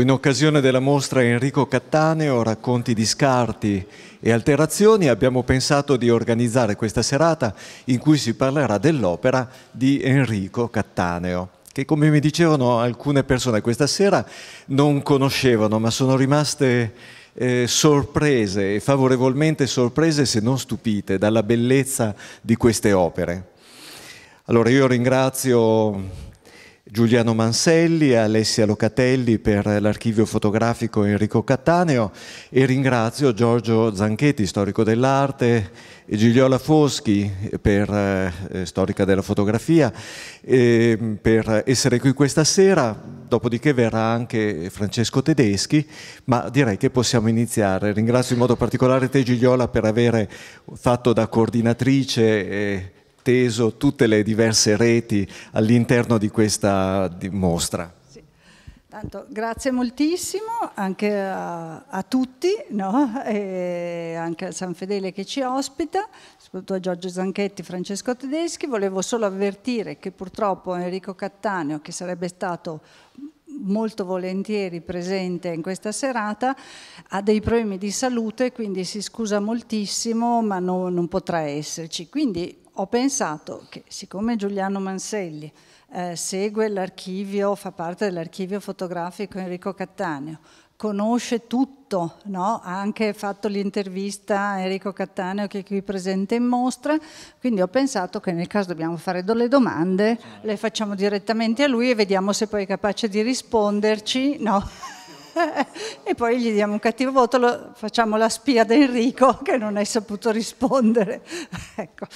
In occasione della mostra Enrico Cattaneo, racconti di scarti e alterazioni, abbiamo pensato di organizzare questa serata in cui si parlerà dell'opera di Enrico Cattaneo che come mi dicevano alcune persone questa sera non conoscevano ma sono rimaste eh, sorprese e favorevolmente sorprese se non stupite dalla bellezza di queste opere. Allora io ringrazio Giuliano Manselli, Alessia Locatelli per l'archivio fotografico Enrico Cattaneo e ringrazio Giorgio Zanchetti, storico dell'arte, e Gigliola Foschi, per, eh, storica della fotografia, eh, per essere qui questa sera. Dopodiché verrà anche Francesco Tedeschi, ma direi che possiamo iniziare. Ringrazio in modo particolare te Gigliola per aver fatto da coordinatrice. Eh, teso tutte le diverse reti all'interno di questa mostra. Sì. Tanto, grazie moltissimo anche a, a tutti, no? e anche a San Fedele che ci ospita, soprattutto a Giorgio Zanchetti, Francesco Tedeschi. Volevo solo avvertire che purtroppo Enrico Cattaneo, che sarebbe stato molto volentieri presente in questa serata, ha dei problemi di salute, quindi si scusa moltissimo, ma no, non potrà esserci. Quindi ho pensato che siccome Giuliano Manselli eh, segue l'archivio, fa parte dell'archivio fotografico Enrico Cattaneo, conosce tutto, no? ha anche fatto l'intervista a Enrico Cattaneo che è qui presente in mostra, quindi ho pensato che nel caso dobbiamo fare delle domande, le facciamo direttamente a lui e vediamo se poi è capace di risponderci. No? e poi gli diamo un cattivo voto, lo, facciamo la spia di Enrico che non hai saputo rispondere. ecco.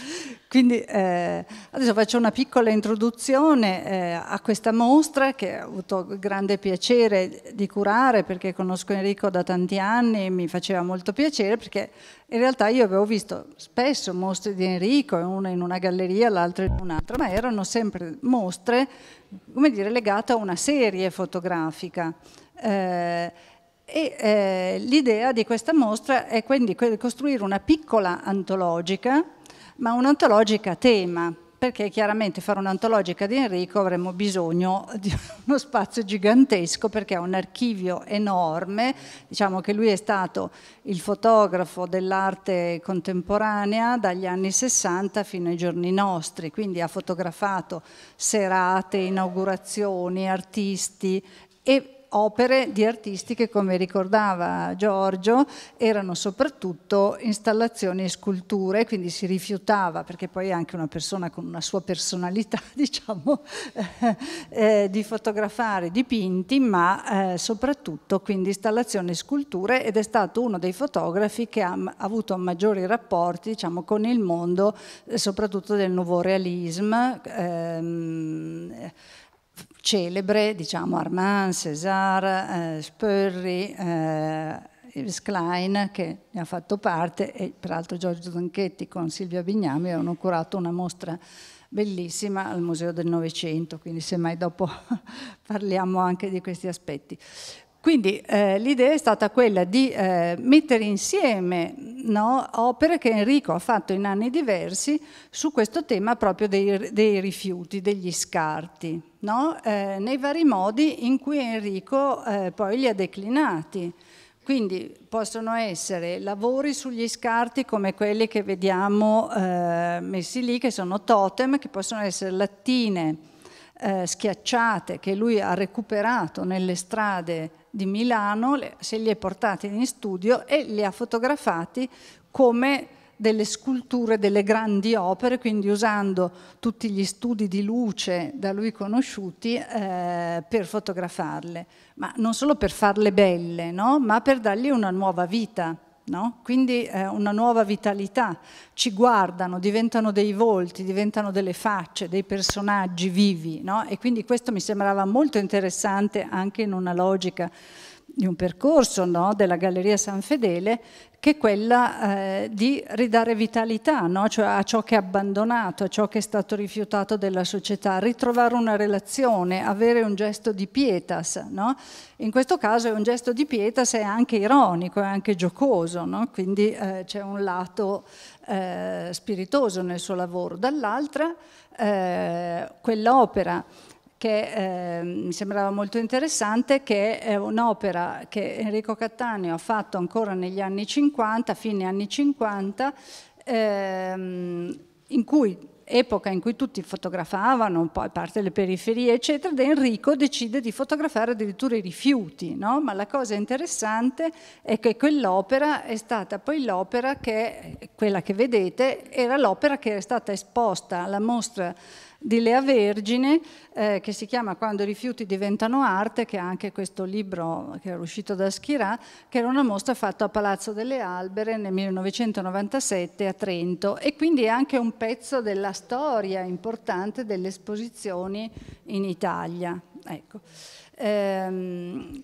Quindi eh, adesso faccio una piccola introduzione eh, a questa mostra che ho avuto grande piacere di curare perché conosco Enrico da tanti anni e mi faceva molto piacere perché in realtà io avevo visto spesso mostre di Enrico, una in una galleria, l'altra in un'altra, ma erano sempre mostre come dire, legate a una serie fotografica. Eh, e eh, l'idea di questa mostra è quindi costruire una piccola antologica, ma un'antologica a tema, perché chiaramente fare un'antologica di Enrico avremmo bisogno di uno spazio gigantesco perché ha un archivio enorme, diciamo che lui è stato il fotografo dell'arte contemporanea dagli anni 60 fino ai giorni nostri, quindi ha fotografato serate, inaugurazioni, artisti e opere di artisti che, come ricordava Giorgio, erano soprattutto installazioni e sculture, quindi si rifiutava, perché poi è anche una persona con una sua personalità, diciamo, eh, eh, di fotografare dipinti, ma eh, soprattutto quindi installazioni e sculture ed è stato uno dei fotografi che ha avuto maggiori rapporti diciamo, con il mondo, eh, soprattutto del nuovo realismo. Ehm, celebre, diciamo Armand, César, eh, Spurri, eh, Yves Klein che ne ha fatto parte e peraltro Giorgio Zanchetti con Silvia Bignami hanno curato una mostra bellissima al Museo del Novecento, quindi semmai dopo parliamo anche di questi aspetti. Quindi eh, l'idea è stata quella di eh, mettere insieme no, opere che Enrico ha fatto in anni diversi su questo tema proprio dei, dei rifiuti, degli scarti, no? eh, nei vari modi in cui Enrico eh, poi li ha declinati. Quindi possono essere lavori sugli scarti come quelli che vediamo eh, messi lì, che sono totem, che possono essere lattine eh, schiacciate che lui ha recuperato nelle strade di Milano, se li è portati in studio e li ha fotografati come delle sculture delle grandi opere, quindi usando tutti gli studi di luce da lui conosciuti eh, per fotografarle, ma non solo per farle belle, no? ma per dargli una nuova vita. No? quindi eh, una nuova vitalità, ci guardano, diventano dei volti, diventano delle facce, dei personaggi vivi no? e quindi questo mi sembrava molto interessante anche in una logica di un percorso no, della Galleria San Fedele che è quella eh, di ridare vitalità no? cioè a ciò che è abbandonato, a ciò che è stato rifiutato della società, ritrovare una relazione, avere un gesto di pietas. No? In questo caso è un gesto di pietas è anche ironico, è anche giocoso, quindi eh, c'è un lato eh, spiritoso nel suo lavoro. Dall'altra eh, quell'opera che eh, mi sembrava molto interessante, che è un'opera che Enrico Cattaneo ha fatto ancora negli anni 50, fine anni 50, ehm, in cui epoca in cui tutti fotografavano, poi parte le periferie, eccetera, ed Enrico decide di fotografare addirittura i rifiuti, no? ma la cosa interessante è che quell'opera è stata poi l'opera che, quella che vedete, era l'opera che era stata esposta alla mostra di Lea Vergine eh, che si chiama Quando i rifiuti diventano arte, che è anche questo libro che era uscito da Schirà, che era una mostra fatta a Palazzo delle Albere nel 1997 a Trento e quindi è anche un pezzo della storia importante delle esposizioni in Italia. Ecco. Ehm,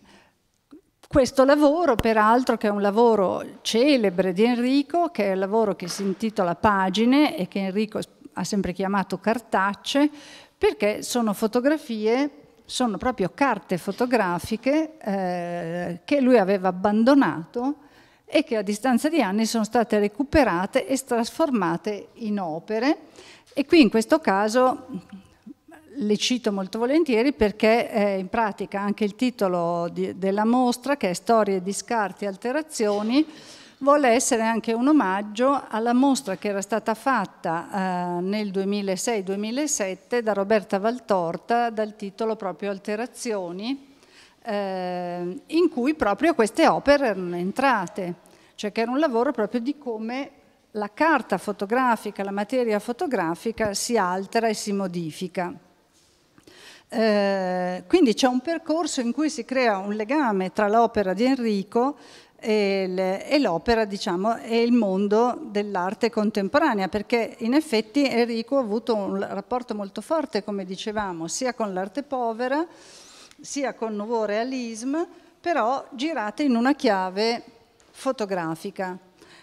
questo lavoro, peraltro, che è un lavoro celebre di Enrico, che è il lavoro che si intitola Pagine e che Enrico ha sempre chiamato cartacce, perché sono fotografie, sono proprio carte fotografiche eh, che lui aveva abbandonato e che a distanza di anni sono state recuperate e trasformate in opere. E qui in questo caso le cito molto volentieri perché eh, in pratica anche il titolo di, della mostra, che è Storie di scarti e alterazioni, vuole essere anche un omaggio alla mostra che era stata fatta eh, nel 2006-2007 da Roberta Valtorta dal titolo proprio Alterazioni, eh, in cui proprio queste opere erano entrate, cioè che era un lavoro proprio di come la carta fotografica, la materia fotografica si altera e si modifica. Eh, quindi c'è un percorso in cui si crea un legame tra l'opera di Enrico e l'opera diciamo, e il mondo dell'arte contemporanea perché in effetti Enrico ha avuto un rapporto molto forte come dicevamo sia con l'arte povera sia con il nuovo realismo, però girata in una chiave fotografica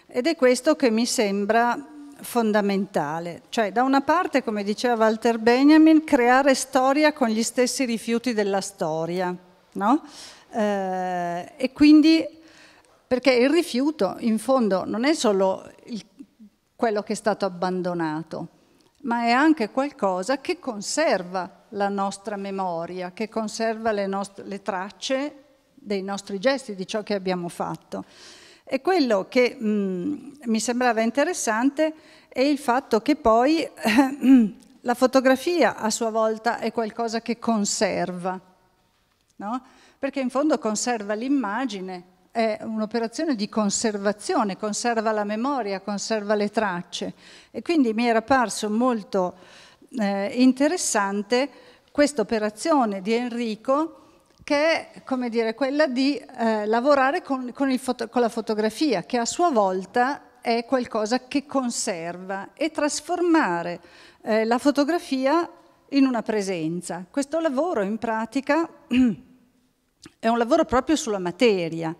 ed è questo che mi sembra fondamentale cioè da una parte come diceva Walter Benjamin creare storia con gli stessi rifiuti della storia no? eh, e quindi perché il rifiuto in fondo non è solo il, quello che è stato abbandonato, ma è anche qualcosa che conserva la nostra memoria, che conserva le, nostre, le tracce dei nostri gesti, di ciò che abbiamo fatto. E quello che mh, mm, mi sembrava interessante è il fatto che poi eh, la fotografia a sua volta è qualcosa che conserva, no? perché in fondo conserva l'immagine è un'operazione di conservazione, conserva la memoria, conserva le tracce e quindi mi era parso molto eh, interessante questa operazione di Enrico che è come dire, quella di eh, lavorare con, con, foto, con la fotografia, che a sua volta è qualcosa che conserva e trasformare eh, la fotografia in una presenza. Questo lavoro in pratica è un lavoro proprio sulla materia,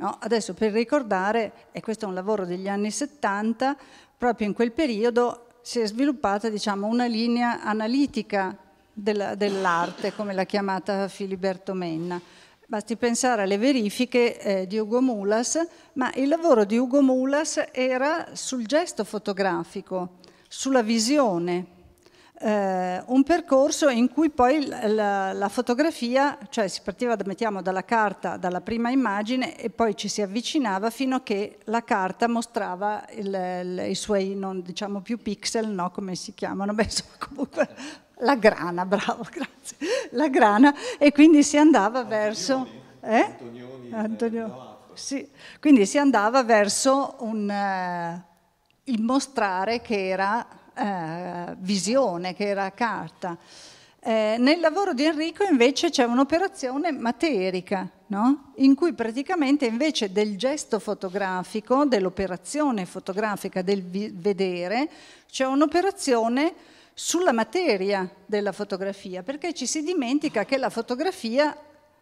No? Adesso per ricordare, e questo è un lavoro degli anni 70, proprio in quel periodo si è sviluppata diciamo, una linea analitica dell'arte, come l'ha chiamata Filiberto Menna. Basti pensare alle verifiche eh, di Ugo Mulas, ma il lavoro di Ugo Mulas era sul gesto fotografico, sulla visione, eh, un percorso in cui poi la, la fotografia, cioè si partiva da, mettiamo, dalla carta, dalla prima immagine e poi ci si avvicinava fino a che la carta mostrava il, il, i suoi, non diciamo più pixel, no, come si chiamano, beh insomma comunque la grana, bravo, grazie, la grana e quindi si andava Antonioni, verso... Eh? Antonioni, eh, Antonioni, sì. Quindi si andava verso un, uh, il mostrare che era eh, visione che era a carta. Eh, nel lavoro di Enrico invece c'è un'operazione materica, no? in cui praticamente invece del gesto fotografico, dell'operazione fotografica del vedere, c'è un'operazione sulla materia della fotografia, perché ci si dimentica che la fotografia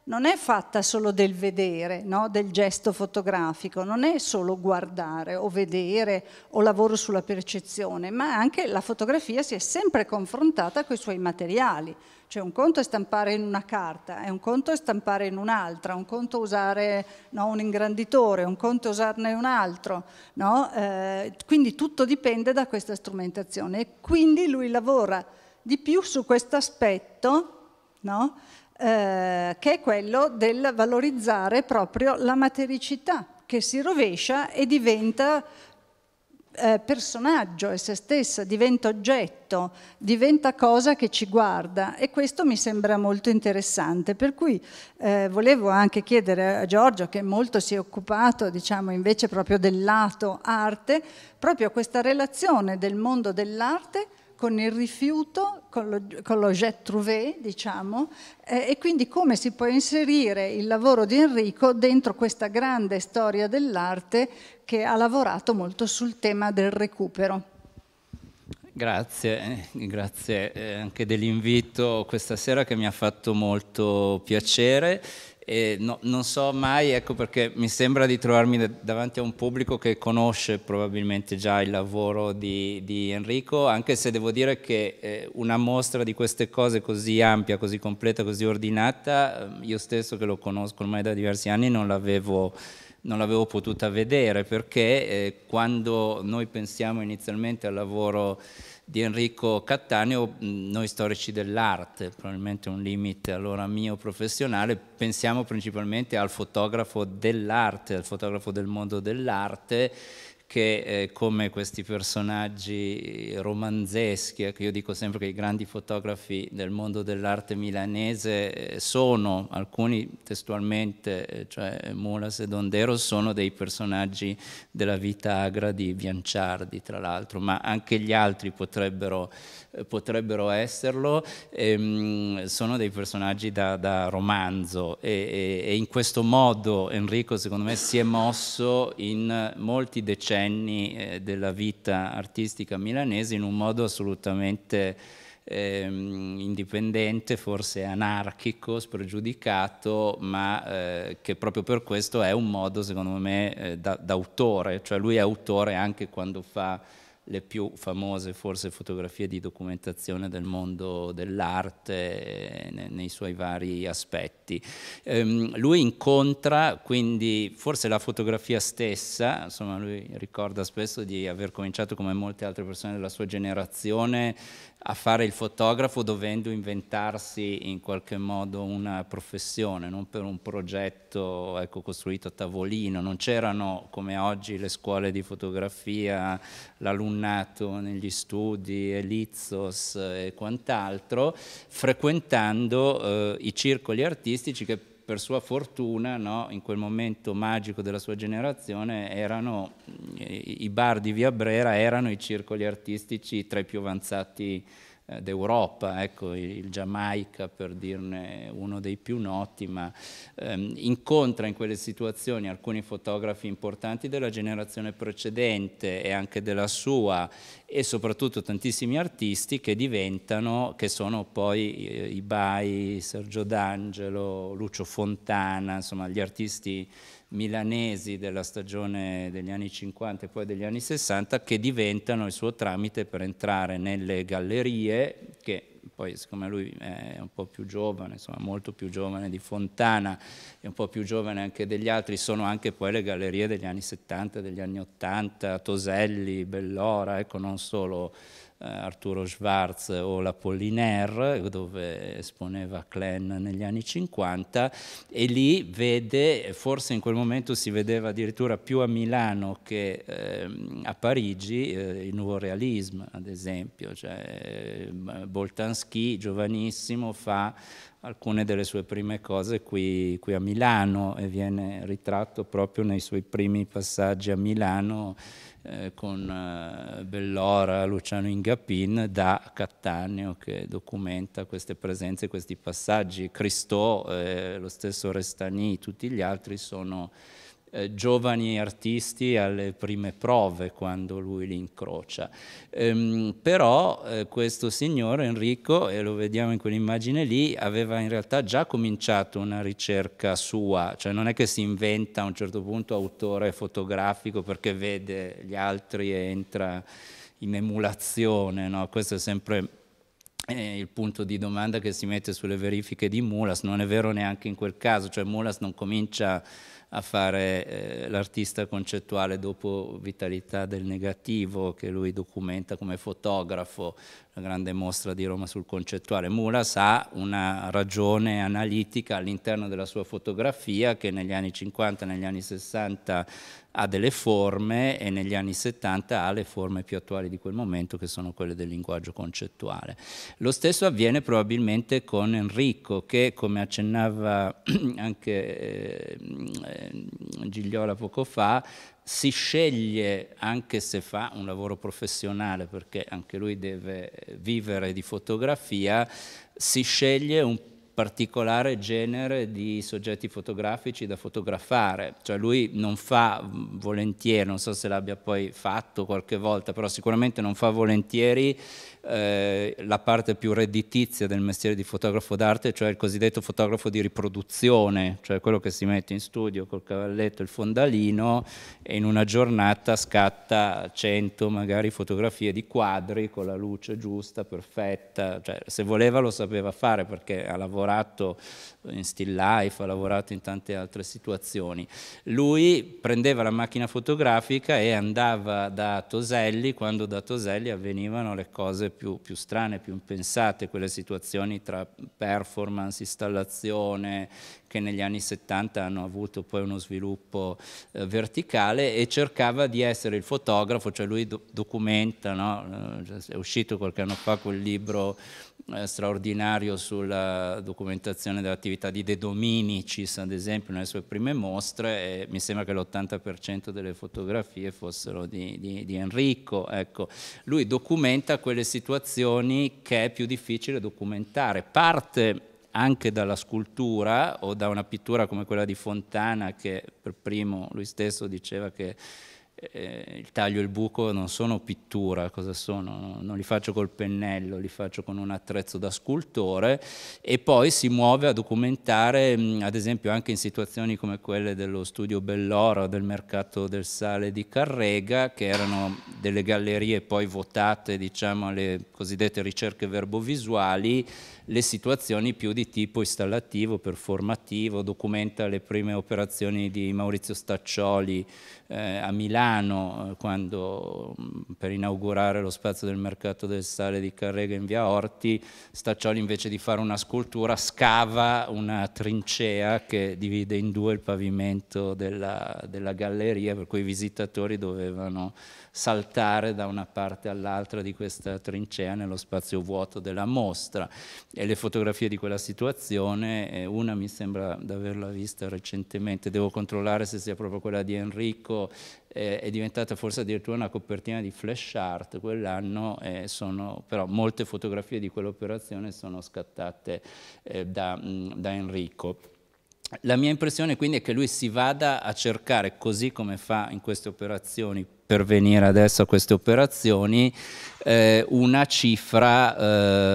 non è fatta solo del vedere, no? del gesto fotografico, non è solo guardare o vedere o lavoro sulla percezione, ma anche la fotografia si è sempre confrontata con i suoi materiali. Cioè un conto è stampare in una carta, è un conto è stampare in un'altra, un conto è usare no, un ingranditore, un conto è usarne un altro. No? Eh, quindi tutto dipende da questa strumentazione e quindi lui lavora di più su questo aspetto no? eh, che è quello del valorizzare proprio la matericità che si rovescia e diventa eh, personaggio e se stessa, diventa oggetto, diventa cosa che ci guarda e questo mi sembra molto interessante. Per cui eh, volevo anche chiedere a Giorgio, che molto si è occupato diciamo invece proprio del lato arte, proprio questa relazione del mondo dell'arte con il rifiuto, con, lo, con l'objet trouvé, diciamo, eh, e quindi come si può inserire il lavoro di Enrico dentro questa grande storia dell'arte che ha lavorato molto sul tema del recupero. Grazie, eh, grazie eh, anche dell'invito questa sera che mi ha fatto molto piacere e no, non so mai, ecco perché mi sembra di trovarmi davanti a un pubblico che conosce probabilmente già il lavoro di, di Enrico, anche se devo dire che eh, una mostra di queste cose così ampia, così completa, così ordinata, ehm, io stesso che lo conosco ormai da diversi anni non l'avevo non l'avevo potuta vedere perché eh, quando noi pensiamo inizialmente al lavoro di Enrico Cattaneo, mm, noi storici dell'arte, probabilmente un limite allora mio professionale, pensiamo principalmente al fotografo dell'arte, al fotografo del mondo dell'arte, che eh, come questi personaggi romanzeschi, eh, che io dico sempre che i grandi fotografi del mondo dell'arte milanese eh, sono, alcuni testualmente, eh, cioè Mulas e Dondero, sono dei personaggi della vita agra di Bianciardi, tra l'altro, ma anche gli altri potrebbero, potrebbero esserlo, ehm, sono dei personaggi da, da romanzo e, e, e in questo modo Enrico secondo me si è mosso in molti decenni decenni eh, della vita artistica milanese in un modo assolutamente ehm, indipendente, forse anarchico, spregiudicato, ma eh, che proprio per questo è un modo, secondo me, eh, da, d'autore, cioè lui è autore anche quando fa le più famose forse fotografie di documentazione del mondo dell'arte eh, nei suoi vari aspetti. Ehm, lui incontra quindi forse la fotografia stessa, insomma lui ricorda spesso di aver cominciato come molte altre persone della sua generazione a fare il fotografo dovendo inventarsi in qualche modo una professione, non per un progetto ecco, costruito a tavolino, non c'erano come oggi le scuole di fotografia, l'alunnato negli studi, Elizos e quant'altro, frequentando eh, i circoli artistici che per sua fortuna, no, in quel momento magico della sua generazione, erano, i bar di Via Brera erano i circoli artistici tra i più avanzati eh, d'Europa, ecco, il Giamaica per dirne uno dei più noti, ma ehm, incontra in quelle situazioni alcuni fotografi importanti della generazione precedente e anche della sua e soprattutto tantissimi artisti che diventano, che sono poi eh, Ibai, Sergio D'Angelo, Lucio Fontana, insomma gli artisti milanesi della stagione degli anni 50 e poi degli anni 60 che diventano il suo tramite per entrare nelle gallerie che poi siccome lui è un po' più giovane, insomma molto più giovane di Fontana e un po' più giovane anche degli altri, sono anche poi le gallerie degli anni 70, degli anni 80, Toselli, Bellora, ecco non solo eh, Arturo Schwarz o la l'Apollinaire, dove esponeva Klein negli anni 50, e lì vede, forse in quel momento si vedeva addirittura più a Milano che eh, a Parigi, eh, il nuovo realismo, ad esempio. Cioè, ehm, Boltanski, giovanissimo, fa alcune delle sue prime cose qui, qui a Milano e viene ritratto proprio nei suoi primi passaggi a Milano eh, con eh, Bellora, Luciano Ingapin, da Cattaneo che documenta queste presenze, questi passaggi. Cristò, eh, lo stesso Restani, tutti gli altri sono eh, giovani artisti alle prime prove quando lui li incrocia. Ehm, però eh, questo signore Enrico, e lo vediamo in quell'immagine lì, aveva in realtà già cominciato una ricerca sua, cioè non è che si inventa a un certo punto autore fotografico perché vede gli altri e entra in emulazione, no? questo è sempre eh, il punto di domanda che si mette sulle verifiche di Mulas, non è vero neanche in quel caso, cioè Mulas non comincia a fare eh, l'artista concettuale dopo Vitalità del Negativo, che lui documenta come fotografo, la grande mostra di Roma sul concettuale. Mulas ha una ragione analitica all'interno della sua fotografia che negli anni 50, negli anni 60 ha delle forme e negli anni 70 ha le forme più attuali di quel momento che sono quelle del linguaggio concettuale. Lo stesso avviene probabilmente con Enrico che come accennava anche eh, eh, Gigliola poco fa si sceglie, anche se fa un lavoro professionale, perché anche lui deve vivere di fotografia, si sceglie un particolare genere di soggetti fotografici da fotografare, cioè lui non fa mm, volentieri, non so se l'abbia poi fatto qualche volta, però sicuramente non fa volentieri eh, la parte più redditizia del mestiere di fotografo d'arte, cioè il cosiddetto fotografo di riproduzione, cioè quello che si mette in studio col cavalletto e il fondalino e in una giornata scatta 100 magari fotografie di quadri con la luce giusta, perfetta, cioè, se voleva lo sapeva fare perché ha lavorato in still life, ha lavorato in tante altre situazioni. Lui prendeva la macchina fotografica e andava da Toselli quando da Toselli avvenivano le cose più, più, strane, più impensate, quelle situazioni tra performance, installazione, che negli anni 70 hanno avuto poi uno sviluppo eh, verticale e cercava di essere il fotografo, cioè lui do documenta, no? Eh, è uscito qualche anno fa quel libro eh, straordinario sulla documentazione dell'attività di De Dominicis, ad esempio, nelle sue prime mostre, e mi sembra che l'80% delle fotografie fossero di, di, di Enrico. Ecco. Lui documenta quelle situazioni che è più difficile documentare. Parte anche dalla scultura o da una pittura come quella di Fontana che per primo lui stesso diceva che eh, eh, il taglio e il buco non sono pittura, cosa sono? Non li faccio col pennello, li faccio con un attrezzo da scultore e poi si muove a documentare, mm, ad esempio anche in situazioni come quelle dello studio Bellora, del mercato del sale di Carrega, che erano delle gallerie poi votate diciamo, alle cosiddette ricerche verbovisuali, le situazioni più di tipo installativo, performativo, documenta le prime operazioni di Maurizio Staccioli eh, a Milano eh, quando, mm, per inaugurare lo spazio del mercato del sale di Carrega in via Orti, Staccioli invece di fare una scultura scava una trincea che divide in due il pavimento della, della galleria, per cui i visitatori dovevano saltare da una parte all'altra di questa trincea nello spazio vuoto della mostra. E le fotografie di quella situazione, eh, una mi sembra di averla vista recentemente, devo controllare se sia proprio quella di Enrico, eh, è diventata forse addirittura una copertina di flash art quell'anno, eh, sono, però molte fotografie di quell'operazione sono scattate eh, da, mm, da Enrico la mia impressione quindi è che lui si vada a cercare, così come fa in queste operazioni, per venire adesso a queste operazioni, eh, una cifra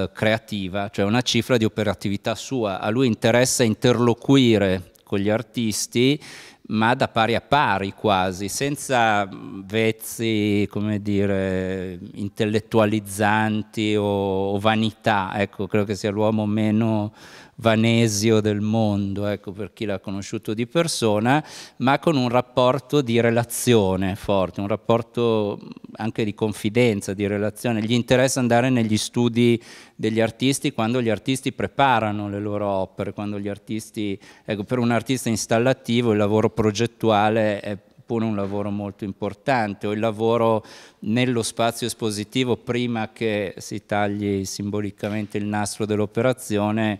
eh, creativa, cioè una cifra di operatività sua. A lui interessa interloquire con gli artisti ma da pari a pari quasi, senza mm, vezzi, come dire, intellettualizzanti o, o vanità, ecco, credo che sia l'uomo meno Vanesio del mondo, ecco, per chi l'ha conosciuto di persona, ma con un rapporto di relazione forte, un rapporto anche di confidenza, di relazione. Gli interessa andare negli studi degli artisti quando gli artisti preparano le loro opere, quando gli artisti, ecco, per un artista installativo il lavoro progettuale è pure un lavoro molto importante, o il lavoro nello spazio espositivo prima che si tagli simbolicamente il nastro dell'operazione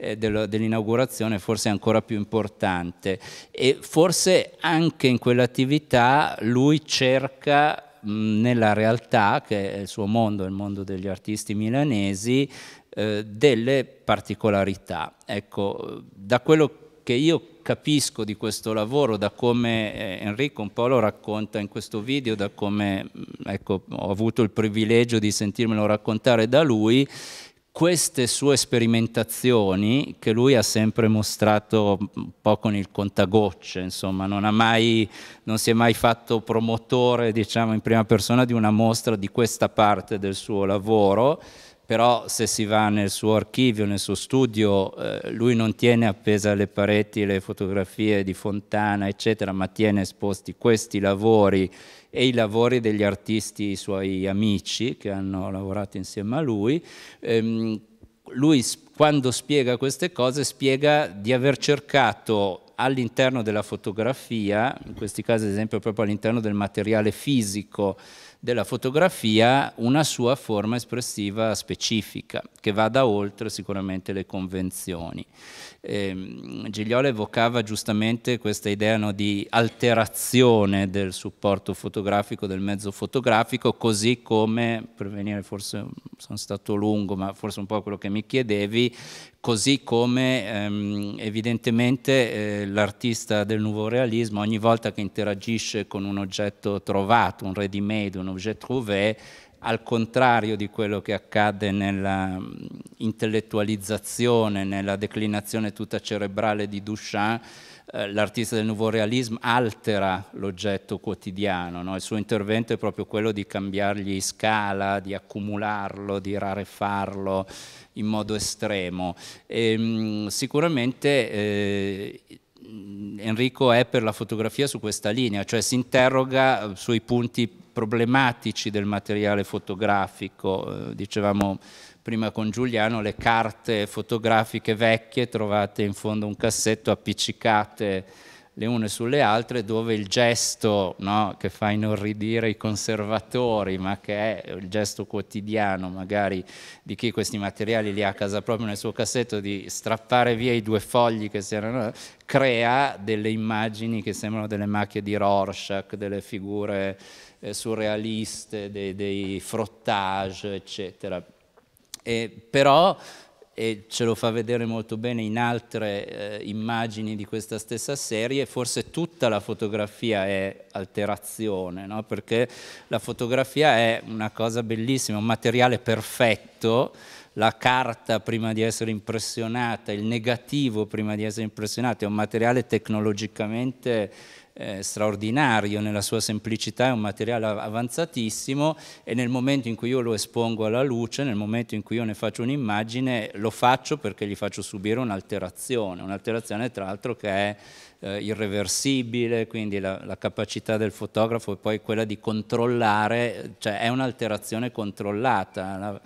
eh, dell'inaugurazione forse ancora più importante e forse anche in quell'attività lui cerca nella realtà, che è il suo mondo, il mondo degli artisti milanesi, eh, delle particolarità. Ecco, da quello che io capisco di questo lavoro, da come eh, Enrico un po' lo racconta in questo video, da come ecco, ho avuto il privilegio di sentirmelo raccontare da lui, queste sue sperimentazioni, che lui ha sempre mostrato un po' con il contagocce, insomma, non, mai, non si è mai fatto promotore, diciamo, in prima persona di una mostra di questa parte del suo lavoro, però se si va nel suo archivio, nel suo studio, eh, lui non tiene appese alle pareti le fotografie di Fontana, eccetera, ma tiene esposti questi lavori e i lavori degli artisti, i suoi amici che hanno lavorato insieme a lui. Ehm, lui quando spiega queste cose spiega di aver cercato all'interno della fotografia, in questi casi ad esempio proprio all'interno del materiale fisico, della fotografia una sua forma espressiva specifica, che vada oltre sicuramente le convenzioni. Eh, Gigliola evocava giustamente questa idea no, di alterazione del supporto fotografico, del mezzo fotografico, così come, per venire forse, sono stato lungo, ma forse un po' quello che mi chiedevi, così come ehm, evidentemente eh, l'artista del nuovo realismo ogni volta che interagisce con un oggetto trovato, un ready made, un objet trouvé, al contrario di quello che accade nella mm, intellettualizzazione, nella declinazione tutta cerebrale di Duchamp, eh, l'artista del nuovo realismo altera l'oggetto quotidiano, no? il suo intervento è proprio quello di cambiargli scala, di accumularlo, di rarefarlo in modo estremo. E, ehm, sicuramente eh, Enrico è per la fotografia su questa linea, cioè si interroga sui punti problematici del materiale fotografico, eh, dicevamo prima con Giuliano, le carte fotografiche vecchie trovate in fondo a un cassetto appiccicate le une sulle altre, dove il gesto no, che fa inorridire i conservatori, ma che è il gesto quotidiano magari di chi questi materiali li ha a casa proprio nel suo cassetto, di strappare via i due fogli che si erano, crea delle immagini che sembrano delle macchie di Rorschach, delle figure eh, surrealiste, dei, dei frottage, eccetera. E, eh, però, e eh, ce lo fa vedere molto bene in altre eh, immagini di questa stessa serie, forse tutta la fotografia è alterazione, no? perché la fotografia è una cosa bellissima, un materiale perfetto, la carta prima di essere impressionata, il negativo prima di essere impressionato, è un materiale tecnologicamente eh, straordinario nella sua semplicità, è un materiale avanzatissimo e nel momento in cui io lo espongo alla luce, nel momento in cui io ne faccio un'immagine, lo faccio perché gli faccio subire un'alterazione, un'alterazione tra l'altro che è eh, irreversibile, quindi la, la, capacità del fotografo è poi quella di controllare, cioè è un'alterazione controllata. La,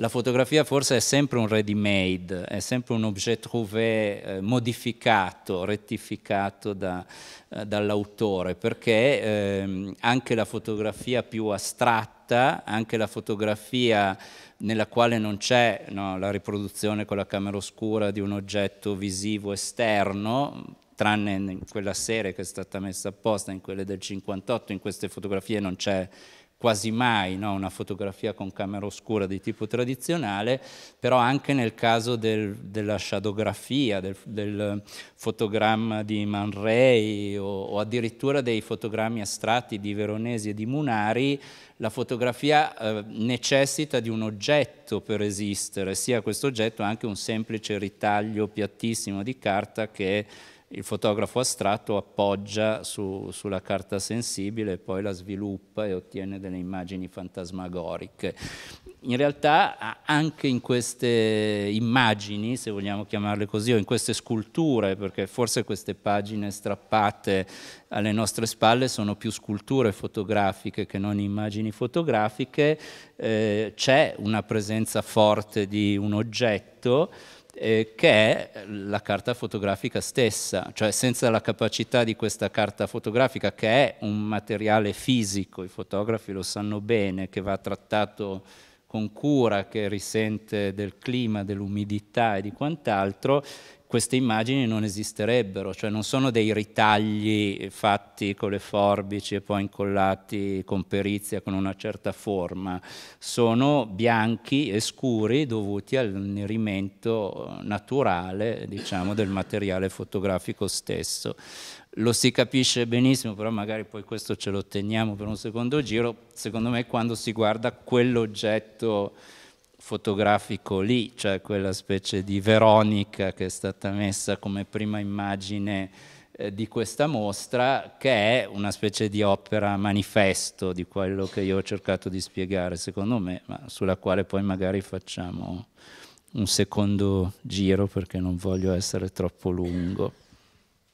la fotografia forse è sempre un ready-made, è sempre un objet trouvé eh, modificato, rettificato da, eh, dall'autore, perché ehm, anche la fotografia più astratta, anche la fotografia nella quale non c'è no, la riproduzione con la camera oscura di un oggetto visivo esterno, tranne in quella serie che è stata messa apposta, in quelle del 58, in queste fotografie non c'è quasi mai no? una fotografia con camera oscura di tipo tradizionale, però anche nel caso del, della shadowgrafia, del, del, fotogramma di Man Ray o, o, addirittura dei fotogrammi astratti di Veronesi e di Munari, la fotografia eh, necessita di un oggetto per esistere, sia questo oggetto anche un semplice ritaglio piattissimo di carta che il fotografo astratto appoggia su, sulla carta sensibile e poi la sviluppa e ottiene delle immagini fantasmagoriche. In realtà anche in queste immagini, se vogliamo chiamarle così, o in queste sculture, perché forse queste pagine strappate alle nostre spalle sono più sculture fotografiche che non immagini fotografiche, eh, c'è una presenza forte di un oggetto eh, che è la carta fotografica stessa, cioè senza la capacità di questa carta fotografica che è un materiale fisico, i fotografi lo sanno bene, che va trattato con cura, che risente del clima, dell'umidità e di quant'altro, queste immagini non esisterebbero, cioè non sono dei ritagli fatti con le forbici e poi incollati con perizia con una certa forma, sono bianchi e scuri dovuti all'innerimento naturale diciamo, del materiale fotografico stesso. Lo si capisce benissimo, però magari poi questo ce lo teniamo per un secondo giro, secondo me quando si guarda quell'oggetto fotografico lì, cioè quella specie di Veronica che è stata messa come prima immagine eh, di questa mostra, che è una specie di opera manifesto di quello che io ho cercato di spiegare, secondo me, ma sulla quale poi magari facciamo un secondo giro perché non voglio essere troppo lungo.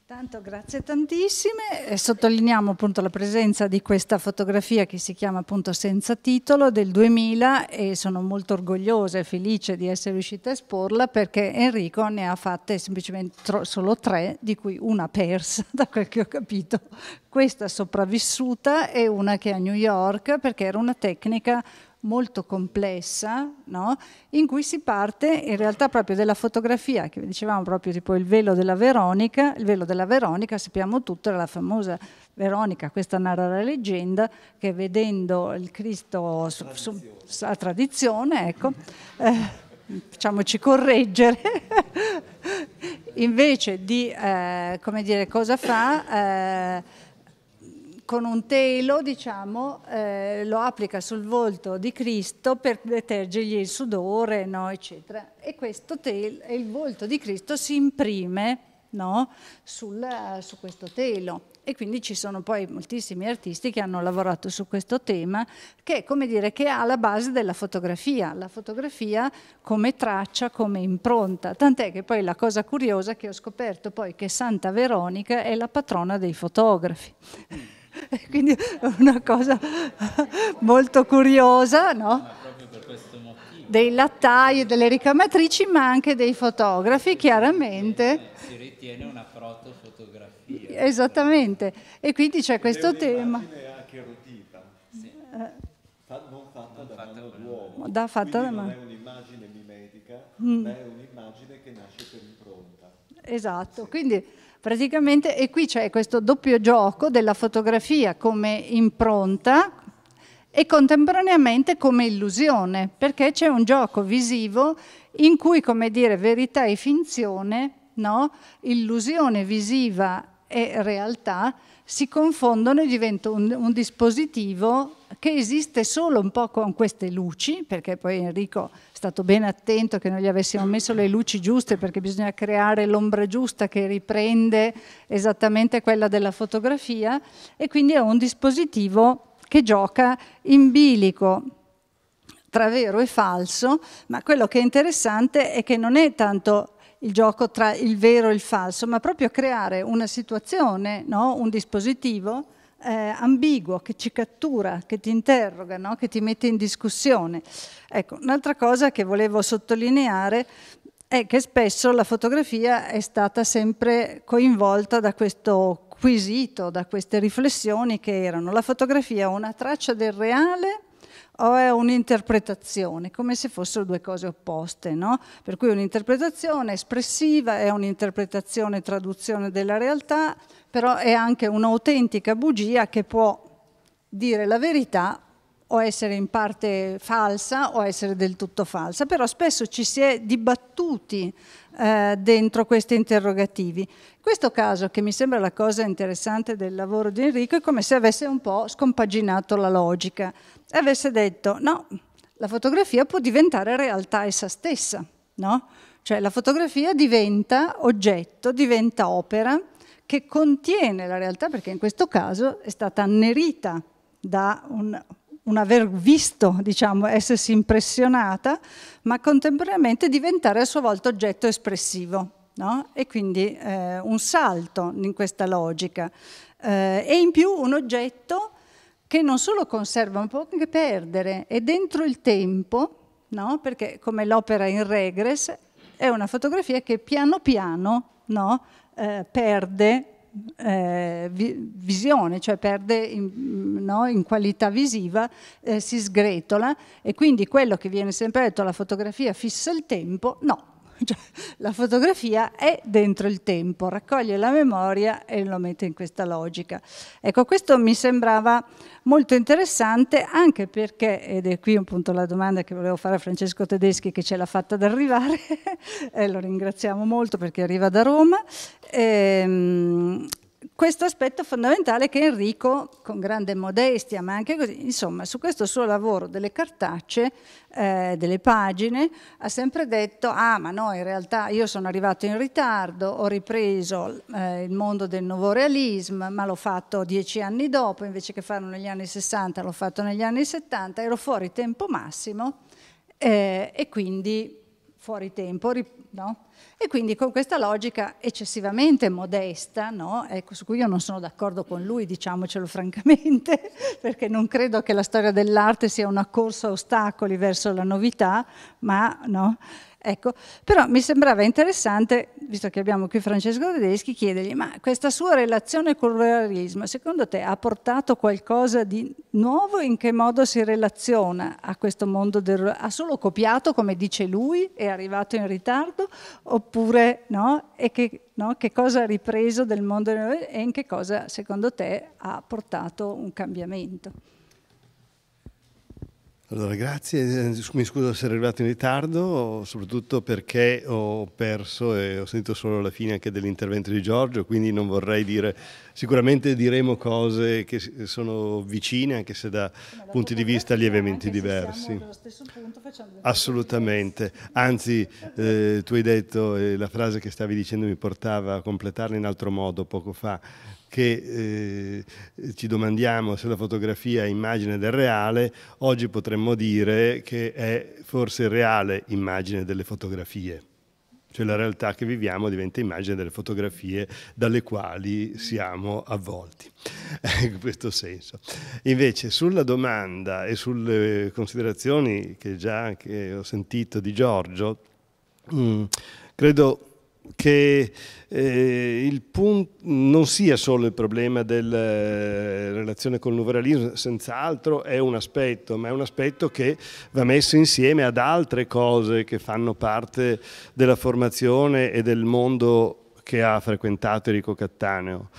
Tanto grazie tantissime. Eh, sottolineiamo appunto la presenza di questa fotografia che si chiama appunto Senza titolo del 2000 e sono molto orgogliosa e felice di essere riuscita a esporla perché Enrico ne ha fatte semplicemente solo tre, di cui una persa, da quel che ho capito, questa sopravvissuta e una che è a New York perché era una tecnica molto complessa, no? in cui si parte in realtà proprio della fotografia, che dicevamo proprio tipo il velo della Veronica, il velo della Veronica sappiamo tutto, era la famosa Veronica, questa narra la leggenda, che vedendo il Cristo su, su, a tradizione, ecco, eh, facciamoci correggere, invece di, eh, come dire, cosa fa? Eh, con un telo diciamo, eh, lo applica sul volto di Cristo per detergergli il sudore, no, eccetera. E questo telo, il volto di Cristo si imprime no, sul, su questo telo. E quindi ci sono poi moltissimi artisti che hanno lavorato su questo tema, che, è come dire, che ha la base della fotografia, la fotografia come traccia, come impronta. Tant'è che poi la cosa curiosa che ho scoperto poi che Santa Veronica è la patrona dei fotografi. Quindi è una cosa molto curiosa, no? Dei lattai e delle ricamatrici, ma anche dei fotografi, chiaramente. Si ritiene una protofotografia. Esattamente. E quindi c'è questo tema. È anche erudita. Sì. Eh. non fatta non da fatta mano d'uomo. Da fatta da mano. Non è un'immagine mimetica, mm. ma è un'immagine che nasce per impronta. Esatto, sì. quindi praticamente, e qui c'è questo doppio gioco della fotografia come impronta e contemporaneamente come illusione, perché c'è un gioco visivo in cui, come dire, verità e finzione, no? illusione visiva e realtà si confondono e diventa un, un dispositivo che esiste solo un po' con queste luci, perché poi Enrico è stato ben attento che noi gli avessimo messo le luci giuste perché bisogna creare l'ombra giusta che riprende esattamente quella della fotografia e quindi è un dispositivo che gioca in bilico tra vero e falso, ma quello che è interessante è che non è tanto il gioco tra il vero e il falso, ma proprio creare una situazione, no? un dispositivo eh, ambiguo che ci cattura, che ti interroga, no? che ti mette in discussione. Ecco, un'altra cosa che volevo sottolineare è che spesso la fotografia è stata sempre coinvolta da questo quesito, da queste riflessioni che erano la fotografia una traccia del reale o è un'interpretazione, come se fossero due cose opposte, no? Per cui un'interpretazione espressiva è un'interpretazione traduzione della realtà, però è anche un'autentica bugia che può dire la verità o essere in parte falsa o essere del tutto falsa, però spesso ci si è dibattuti eh, dentro questi interrogativi. Questo caso, che mi sembra la cosa interessante del lavoro di Enrico, è come se avesse un po' scompaginato la logica e avesse detto no, la fotografia può diventare realtà essa stessa, no? Cioè la fotografia diventa oggetto, diventa opera che contiene la realtà, perché in questo caso è stata annerita da un un aver visto, diciamo, essersi impressionata, ma contemporaneamente diventare a sua volta oggetto espressivo. No? E quindi eh, un salto in questa logica. Eh, e in più un oggetto che non solo conserva, ma può anche perdere. E dentro il tempo, no? perché come l'opera in regress, è una fotografia che piano piano no? eh, perde eh, visione, cioè perde in, no, in qualità visiva, eh, si sgretola e quindi quello che viene sempre detto la fotografia fissa il tempo, no, Cioè, la fotografia è dentro il tempo, raccoglie la memoria e lo mette in questa logica. Ecco, questo mi sembrava molto interessante anche perché, ed è qui appunto la domanda che volevo fare a Francesco Tedeschi che ce l'ha fatta ad arrivare, e lo ringraziamo molto perché arriva da Roma, ehm, questo aspetto fondamentale che Enrico, con grande modestia, ma anche così, insomma, su questo suo lavoro delle cartacce, eh, delle pagine, ha sempre detto, ah ma no, in realtà io sono arrivato in ritardo, ho ripreso eh, il mondo del nuovo realismo, ma l'ho fatto dieci anni dopo, invece che farlo negli anni 60 l'ho fatto negli anni 70, ero fuori tempo massimo eh, e quindi fuori tempo, no? E quindi con questa logica eccessivamente modesta, no? ecco, su cui io non sono d'accordo con lui, diciamocelo francamente, perché non credo che la storia dell'arte sia una corsa a ostacoli verso la novità, ma no? Ecco, però mi sembrava interessante, visto che abbiamo qui Francesco Tedeschi, chiedergli, ma questa sua relazione col realismo, secondo te ha portato qualcosa di nuovo? In che modo si relaziona a questo mondo del realismo? Ha solo copiato, come dice lui, è arrivato in ritardo? Oppure no? E che, no? che cosa ha ripreso del mondo del realismo e in che cosa, secondo te, ha portato un cambiamento? Allora, grazie, eh, mi scuso se sono arrivato in ritardo, soprattutto perché ho perso e ho sentito solo la fine anche dell'intervento di Giorgio, quindi non vorrei dire sicuramente diremo cose che sono vicine, anche se da punti di vista lievemente diversi. Assolutamente, anzi eh, tu hai detto, eh, la frase che stavi dicendo mi portava a completarla in altro modo poco fa, che eh, ci domandiamo se la fotografia è immagine del reale, oggi potremmo dire che è forse reale immagine delle fotografie. Cioè la realtà che viviamo diventa immagine delle fotografie dalle quali siamo avvolti, in questo senso. Invece sulla domanda e sulle considerazioni che già che ho sentito di Giorgio, mm, credo che eh, il punto non sia solo il problema della eh, relazione con il nuveralismo, senz'altro è un aspetto, ma è un aspetto che va messo insieme ad altre cose che fanno parte della formazione e del mondo che ha frequentato Enrico Cattaneo.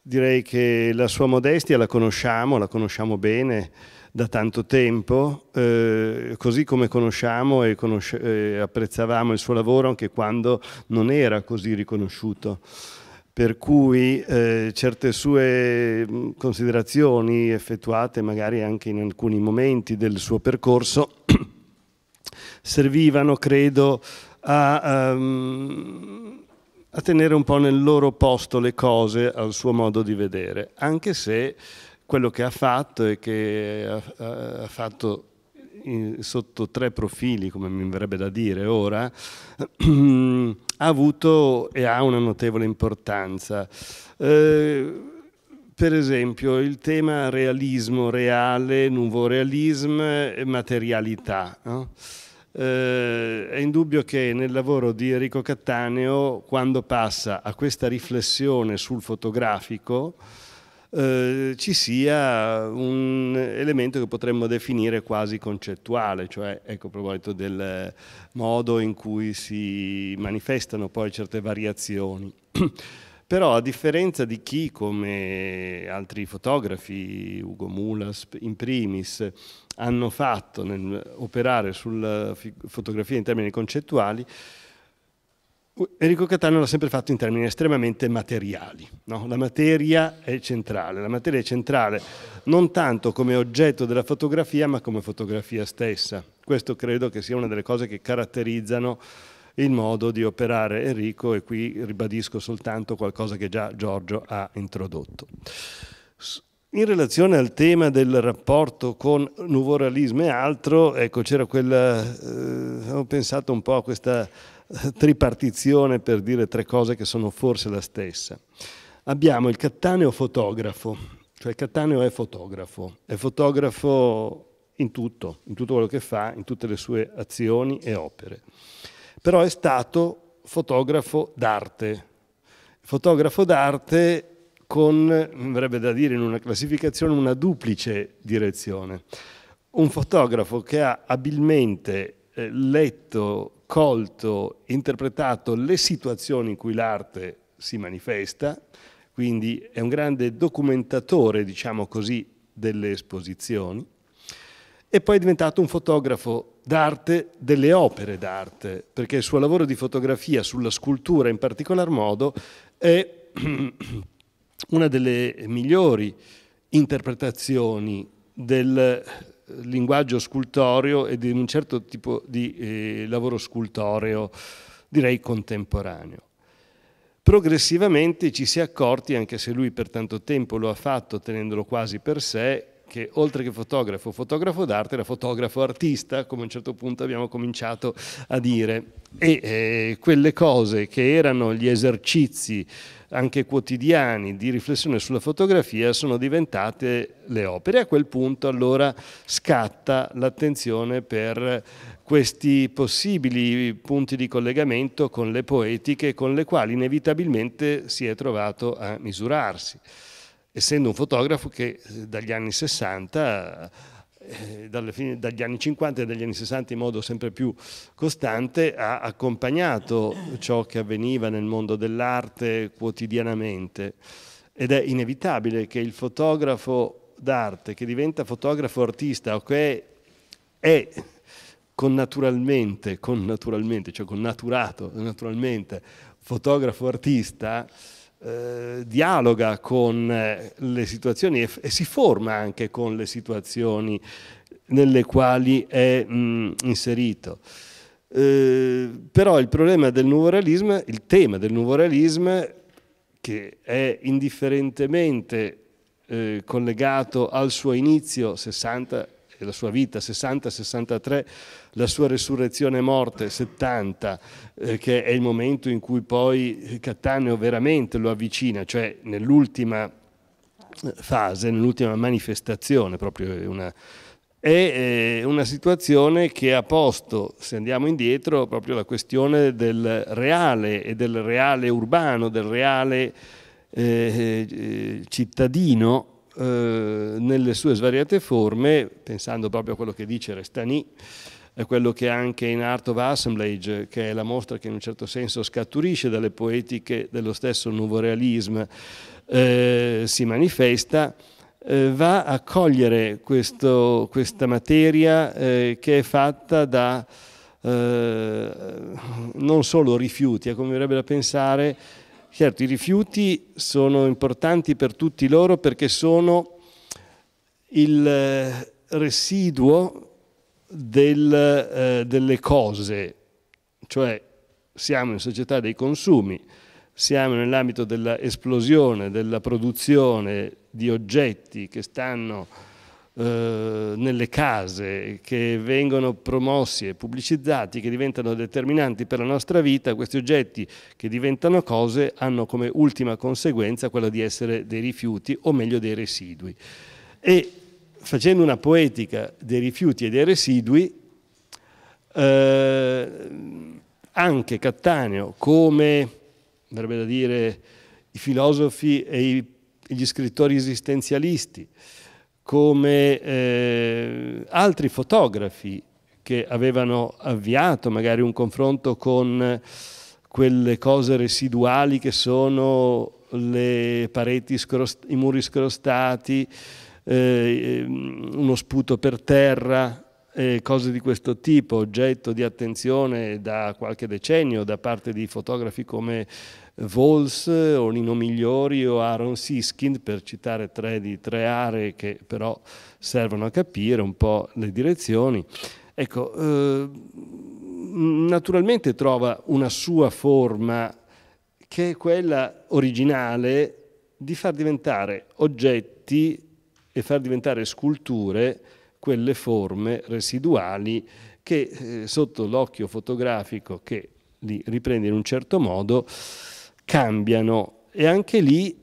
Direi che la sua modestia la conosciamo, la conosciamo bene, da tanto tempo, eh, così come conosciamo e, conosce e apprezzavamo il suo lavoro anche quando non era così riconosciuto per cui eh, certe sue mm, considerazioni effettuate magari anche in alcuni momenti del suo percorso servivano, credo, a, um, a tenere un po' nel loro posto le cose al suo modo di vedere, anche se quello che ha fatto e che ha, ha fatto in, sotto tre profili, come mi verrebbe da dire ora, ha avuto e ha una notevole importanza. Eh, per esempio il tema realismo reale, nuovo realismo e materialità. No? Eh, è indubbio che nel lavoro di Enrico Cattaneo, quando passa a questa riflessione sul fotografico, eh, ci sia un elemento che potremmo definire quasi concettuale, cioè ecco, a proposito del modo in cui si manifestano poi certe variazioni. Però a differenza di chi, come altri fotografi, Ugo Mulas in primis, hanno fatto nel operare sulla fotografia in termini concettuali, Enrico Catano l'ha sempre fatto in termini estremamente materiali, no? la materia è centrale, la materia è centrale non tanto come oggetto della fotografia ma come fotografia stessa, questo credo che sia una delle cose che caratterizzano il modo di operare Enrico e qui ribadisco soltanto qualcosa che già Giorgio ha introdotto. In relazione al tema del rapporto con nuvorealismo e altro, ecco, c'era quella. Eh, ho pensato un po' a questa tripartizione per dire tre cose che sono forse la stessa. Abbiamo il Cattaneo fotografo, cioè Cattaneo è fotografo, è fotografo in tutto, in tutto quello che fa, in tutte le sue azioni e opere. Però è stato fotografo d'arte, fotografo d'arte con, verrebbe da dire in una classificazione, una duplice direzione. Un fotografo che ha abilmente eh, letto colto, interpretato le situazioni in cui l'arte si manifesta, quindi è un grande documentatore, diciamo così, delle esposizioni, e poi è diventato un fotografo d'arte delle opere d'arte, perché il suo lavoro di fotografia sulla scultura in particolar modo è una delle migliori interpretazioni del linguaggio scultoreo e di un certo tipo di eh, lavoro scultoreo, direi contemporaneo. Progressivamente ci si è accorti, anche se lui per tanto tempo lo ha fatto tenendolo quasi per sé, che oltre che fotografo, fotografo d'arte, era fotografo artista, come a un certo punto abbiamo cominciato a dire. E eh, quelle cose che erano gli esercizi anche quotidiani di riflessione sulla fotografia sono diventate le opere. A quel punto allora scatta l'attenzione per questi possibili punti di collegamento con le poetiche con le quali inevitabilmente si è trovato a misurarsi essendo un fotografo che eh, dagli anni 60, eh, fine, dagli anni 50 e dagli anni 60 in modo sempre più costante, ha accompagnato ciò che avveniva nel mondo dell'arte quotidianamente. Ed è inevitabile che il fotografo d'arte, che diventa fotografo artista o che è connaturalmente, connaturalmente, cioè connaturato naturalmente, fotografo artista, eh, dialoga con eh, le situazioni e, e, si forma anche con le situazioni nelle quali è mh, mm, inserito. Eh, però il problema del nuovo realismo, il tema del nuovo realismo, che è indifferentemente eh, collegato al suo inizio 60 la sua vita, 60-63, la sua resurrezione e morte, 70, eh, che è il momento in cui poi Cattaneo veramente lo avvicina, cioè nell'ultima eh, fase, nell'ultima manifestazione, proprio una, è eh, una situazione che ha posto, se andiamo indietro, proprio la questione del reale e del reale urbano, del reale eh, eh cittadino eh, nelle sue svariate forme, pensando proprio a quello che dice Restani, è quello che anche in Art of Assemblage, che è la mostra che in un certo senso scaturisce dalle poetiche dello stesso nuovo realismo, eh, si manifesta, eh, va a cogliere questo, questa materia eh, che è fatta da eh, non solo rifiuti, è eh, come verrebbe da pensare, Certo, i rifiuti sono importanti per tutti loro perché sono il eh, residuo del, eh, delle cose, cioè siamo in società dei consumi, siamo nell'ambito dell'esplosione, della produzione di oggetti che stanno eh, nelle case, che vengono promossi e pubblicizzati, che diventano determinanti per la nostra vita, questi oggetti che diventano cose hanno come ultima conseguenza quella di essere dei rifiuti o meglio dei residui. E facendo una poetica dei rifiuti e dei residui, eh, anche Cattaneo, come verrebbe da dire i filosofi e gli scrittori esistenzialisti, come eh, altri fotografi che avevano avviato magari un confronto con quelle cose residuali che sono le pareti, i muri scrostati, eh, ehm, uno sputo per terra, eh, cose di questo tipo, oggetto di attenzione da qualche decennio da parte di fotografi come Vols o Nino Migliori o Aaron Siskind, per citare tre di tre aree che però servono a capire un po' le direzioni. Ecco, eh, naturalmente trova una sua forma che è quella originale di far diventare oggetti e far diventare sculture quelle forme residuali che eh, sotto l'occhio fotografico che li riprende in un certo modo cambiano e anche lì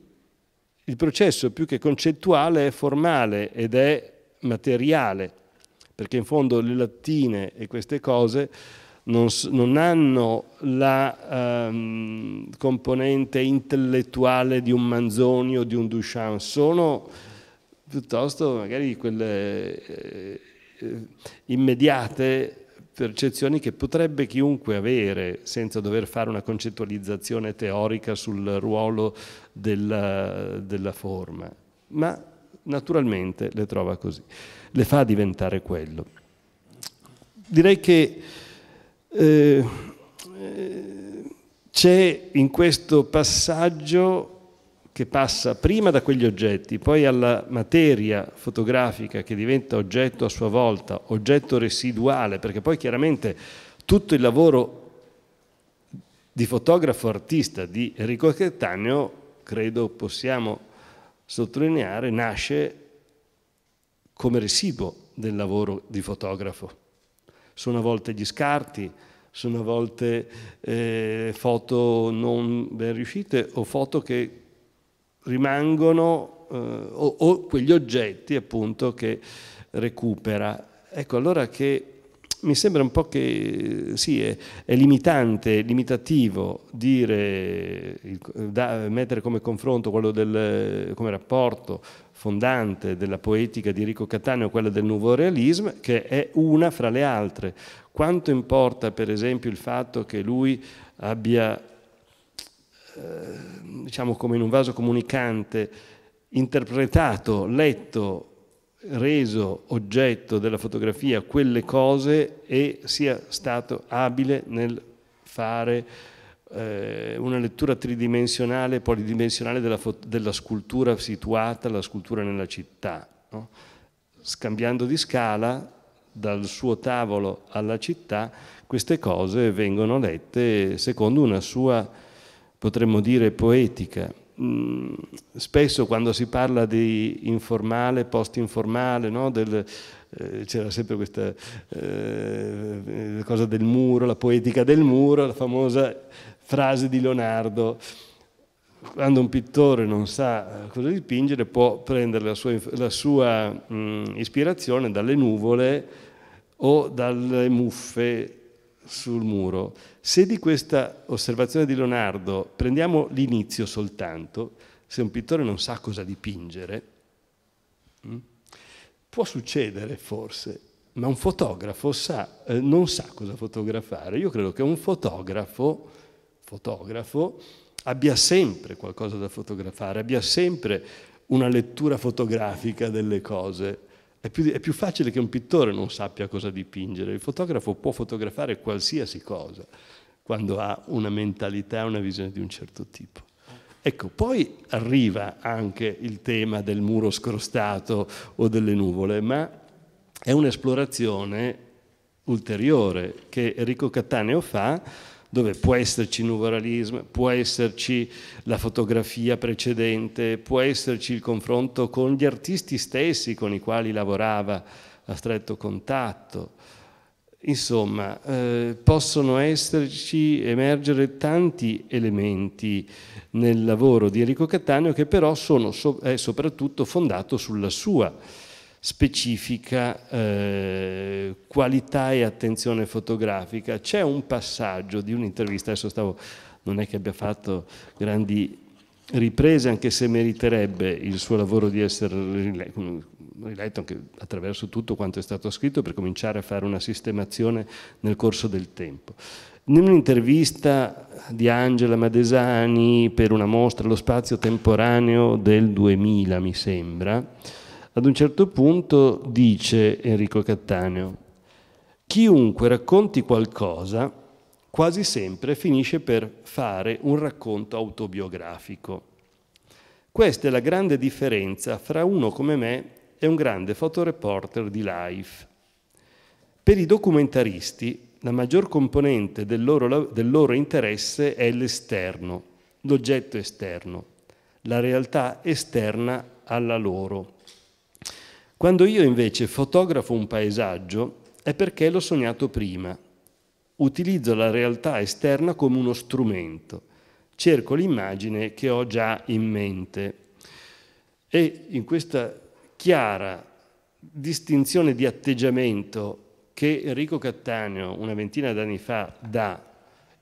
il processo più che concettuale è formale ed è materiale, perché in fondo le lattine e queste cose non, non hanno la um, componente intellettuale di un Manzoni o di un Duchamp, sono piuttosto magari quelle eh, eh immediate percezioni che potrebbe chiunque avere senza dover fare una concettualizzazione teorica sul ruolo della, della forma, ma naturalmente le trova così, le fa diventare quello. Direi che eh, eh c'è in questo passaggio che passa prima da quegli oggetti, poi alla materia fotografica che diventa oggetto a sua volta, oggetto residuale, perché poi chiaramente tutto il lavoro di fotografo artista di Enrico Cattaneo, credo possiamo sottolineare, nasce come residuo del lavoro di fotografo. Sono a volte gli scarti, sono a volte eh, foto non ben riuscite o foto che rimangono eh, o, o, quegli oggetti appunto che recupera. Ecco allora che mi sembra un po' che sì, è, è limitante, limitativo dire, da, mettere come confronto quello del, come rapporto fondante della poetica di Enrico Cattaneo, quella del nuovo realismo, che è una fra le altre. Quanto importa per esempio il fatto che lui abbia eh, diciamo come in un vaso comunicante, interpretato, letto, reso oggetto della fotografia quelle cose e sia stato abile nel fare eh, una lettura tridimensionale, polidimensionale della, della, scultura situata, la scultura nella città, no? scambiando di scala dal suo tavolo alla città, queste cose vengono lette secondo una sua potremmo dire poetica. Mm, spesso quando si parla di informale, post-informale, no? eh, c'era sempre questa eh, cosa del muro, la poetica del muro, la famosa frase di Leonardo. Quando un pittore non sa cosa dipingere può prendere la sua, la sua mh, mm, ispirazione dalle nuvole o dalle muffe sul muro, se di questa osservazione di Leonardo prendiamo l'inizio soltanto, se un pittore non sa cosa dipingere, mm, può succedere forse, ma un fotografo sa, eh, non sa cosa fotografare. Io credo che un fotografo, fotografo abbia sempre qualcosa da fotografare, abbia sempre una lettura fotografica delle cose è più, è più, facile che un pittore non sappia cosa dipingere, il fotografo può fotografare qualsiasi cosa quando ha una mentalità, una visione di un certo tipo. Ecco, poi arriva anche il tema del muro scrostato o delle nuvole, ma è un'esplorazione ulteriore che Enrico Cattaneo fa dove può esserci il nuovo può esserci la fotografia precedente, può esserci il confronto con gli artisti stessi con i quali lavorava a stretto contatto. Insomma, eh, possono esserci, emergere tanti elementi nel lavoro di Enrico Cattaneo che però sono, è soprattutto fondato sulla sua specifica eh, qualità e attenzione fotografica. C'è un passaggio di un'intervista, adesso stavo, non è che abbia fatto grandi riprese, anche se meriterebbe il suo lavoro di essere riletto anche attraverso tutto quanto è stato scritto per cominciare a fare una sistemazione nel corso del tempo. Nell'intervista di Angela Madesani per una mostra Lo spazio temporaneo del 2000, mi sembra, ad un certo punto dice Enrico Cattaneo, chiunque racconti qualcosa quasi sempre finisce per fare un racconto autobiografico. Questa è la grande differenza fra uno come me e un grande fotoreporter di life. Per i documentaristi la maggior componente del loro, del loro interesse è l'esterno, l'oggetto esterno, la realtà esterna alla loro. Quando io invece fotografo un paesaggio è perché l'ho sognato prima. Utilizzo la realtà esterna come uno strumento. Cerco l'immagine che ho già in mente. E in questa chiara distinzione di atteggiamento che Enrico Cattaneo una ventina d'anni fa dà,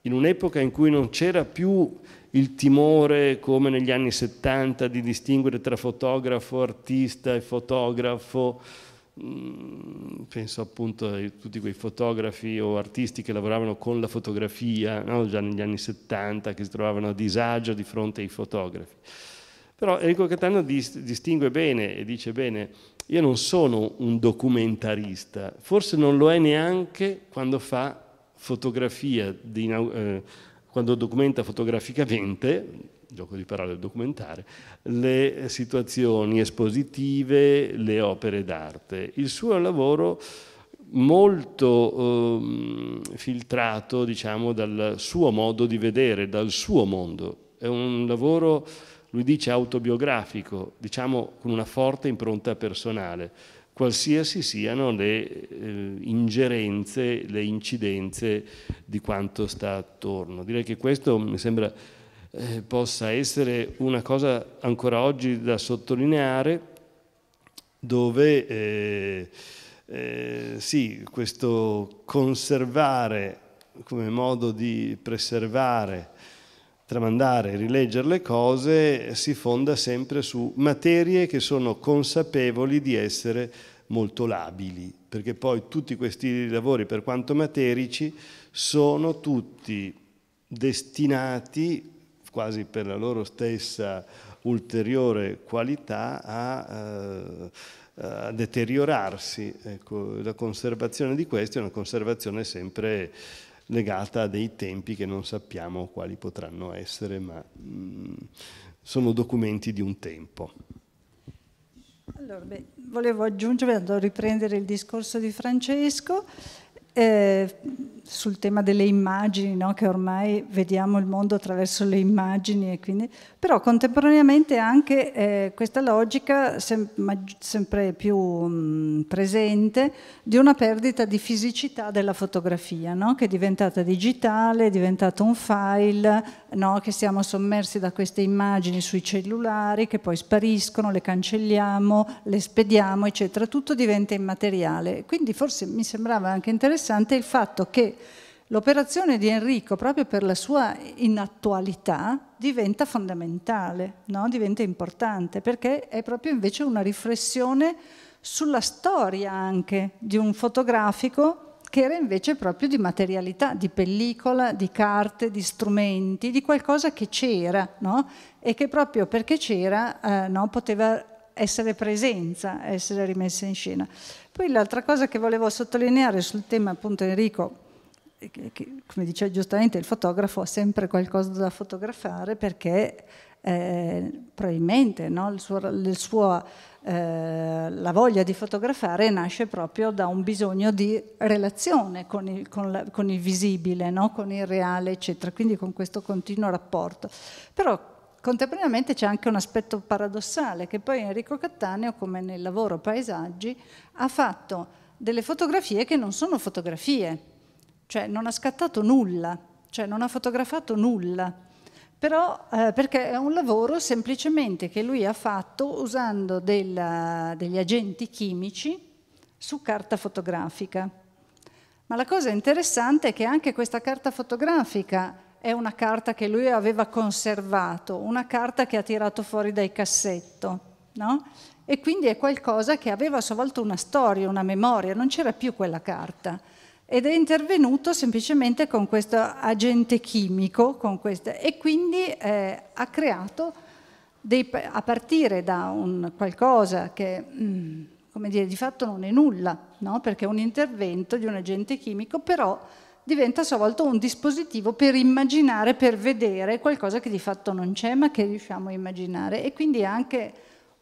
in un'epoca in cui non c'era più il timore, come negli anni 70, di distinguere tra fotografo, artista e fotografo. Mm, penso appunto a tutti quei fotografi o artisti che lavoravano con la fotografia, no? già negli anni 70, che si trovavano a disagio di fronte ai fotografi. Però Enrico Catano distingue bene e dice bene, io non sono un documentarista, forse non lo è neanche quando fa fotografia di, eh, quando documenta fotograficamente, gioco di parole documentare, le situazioni espositive, le opere d'arte. Il suo lavoro molto eh, filtrato diciamo, dal suo modo di vedere, dal suo mondo. È un lavoro, lui dice, autobiografico, diciamo con una forte impronta personale qualsiasi siano le eh, ingerenze, le incidenze di quanto sta attorno. Direi che questo mi sembra eh, possa essere una cosa ancora oggi da sottolineare, dove eh, eh, sì, questo conservare come modo di preservare tramandare, rileggere le cose, si fonda sempre su materie che sono consapevoli di essere molto labili, perché poi tutti questi lavori, per quanto materici, sono tutti destinati, quasi per la loro stessa ulteriore qualità, a, eh, a deteriorarsi. Ecco, la conservazione di questi è una conservazione sempre legata a dei tempi che non sappiamo quali potranno essere, ma mh, mm, sono documenti di un tempo. Allora, beh, volevo aggiungere, andando a riprendere il discorso di Francesco, eh, sul tema delle immagini, no? che ormai vediamo il mondo attraverso le immagini, quindi... però contemporaneamente anche eh, questa logica sem sempre più mh, mm, presente di una perdita di fisicità della fotografia, no? che è diventata digitale, è diventato un file, no? che siamo sommersi da queste immagini sui cellulari che poi spariscono, le cancelliamo, le spediamo, eccetera, tutto diventa immateriale. Quindi forse mi sembrava anche interessante interessante il fatto che l'operazione di Enrico, proprio per la sua inattualità, diventa fondamentale, no? diventa importante, perché è proprio invece una riflessione sulla storia anche di un fotografico che era invece proprio di materialità, di pellicola, di carte, di strumenti, di qualcosa che c'era no? e che proprio perché c'era eh, no, poteva essere presenza, essere rimessa in scena. Poi l'altra cosa che volevo sottolineare sul tema, appunto Enrico, che, che, come dice giustamente il fotografo ha sempre qualcosa da fotografare perché eh, probabilmente no, il suo, il suo, eh, la voglia di fotografare nasce proprio da un bisogno di relazione con il, con la, con il visibile, no, con il reale, eccetera, quindi con questo continuo rapporto. Però contemporaneamente c'è anche un aspetto paradossale che poi Enrico Cattaneo, come nel lavoro Paesaggi, ha fatto delle fotografie che non sono fotografie, cioè non ha scattato nulla, cioè non ha fotografato nulla, però eh, perché è un lavoro semplicemente che lui ha fatto usando della, degli agenti chimici su carta fotografica. Ma la cosa interessante è che anche questa carta fotografica è una carta che lui aveva conservato, una carta che ha tirato fuori dai cassetto, no? E quindi è qualcosa che aveva a sua volta una storia, una memoria, non c'era più quella carta. Ed è intervenuto semplicemente con questo agente chimico, questa, e quindi eh, ha creato, dei, a partire da un qualcosa che, mm, come dire, di fatto non è nulla, no? perché è un intervento di un agente chimico, però diventa a sua volta un dispositivo per immaginare, per vedere qualcosa che di fatto non c'è ma che riusciamo a immaginare e quindi anche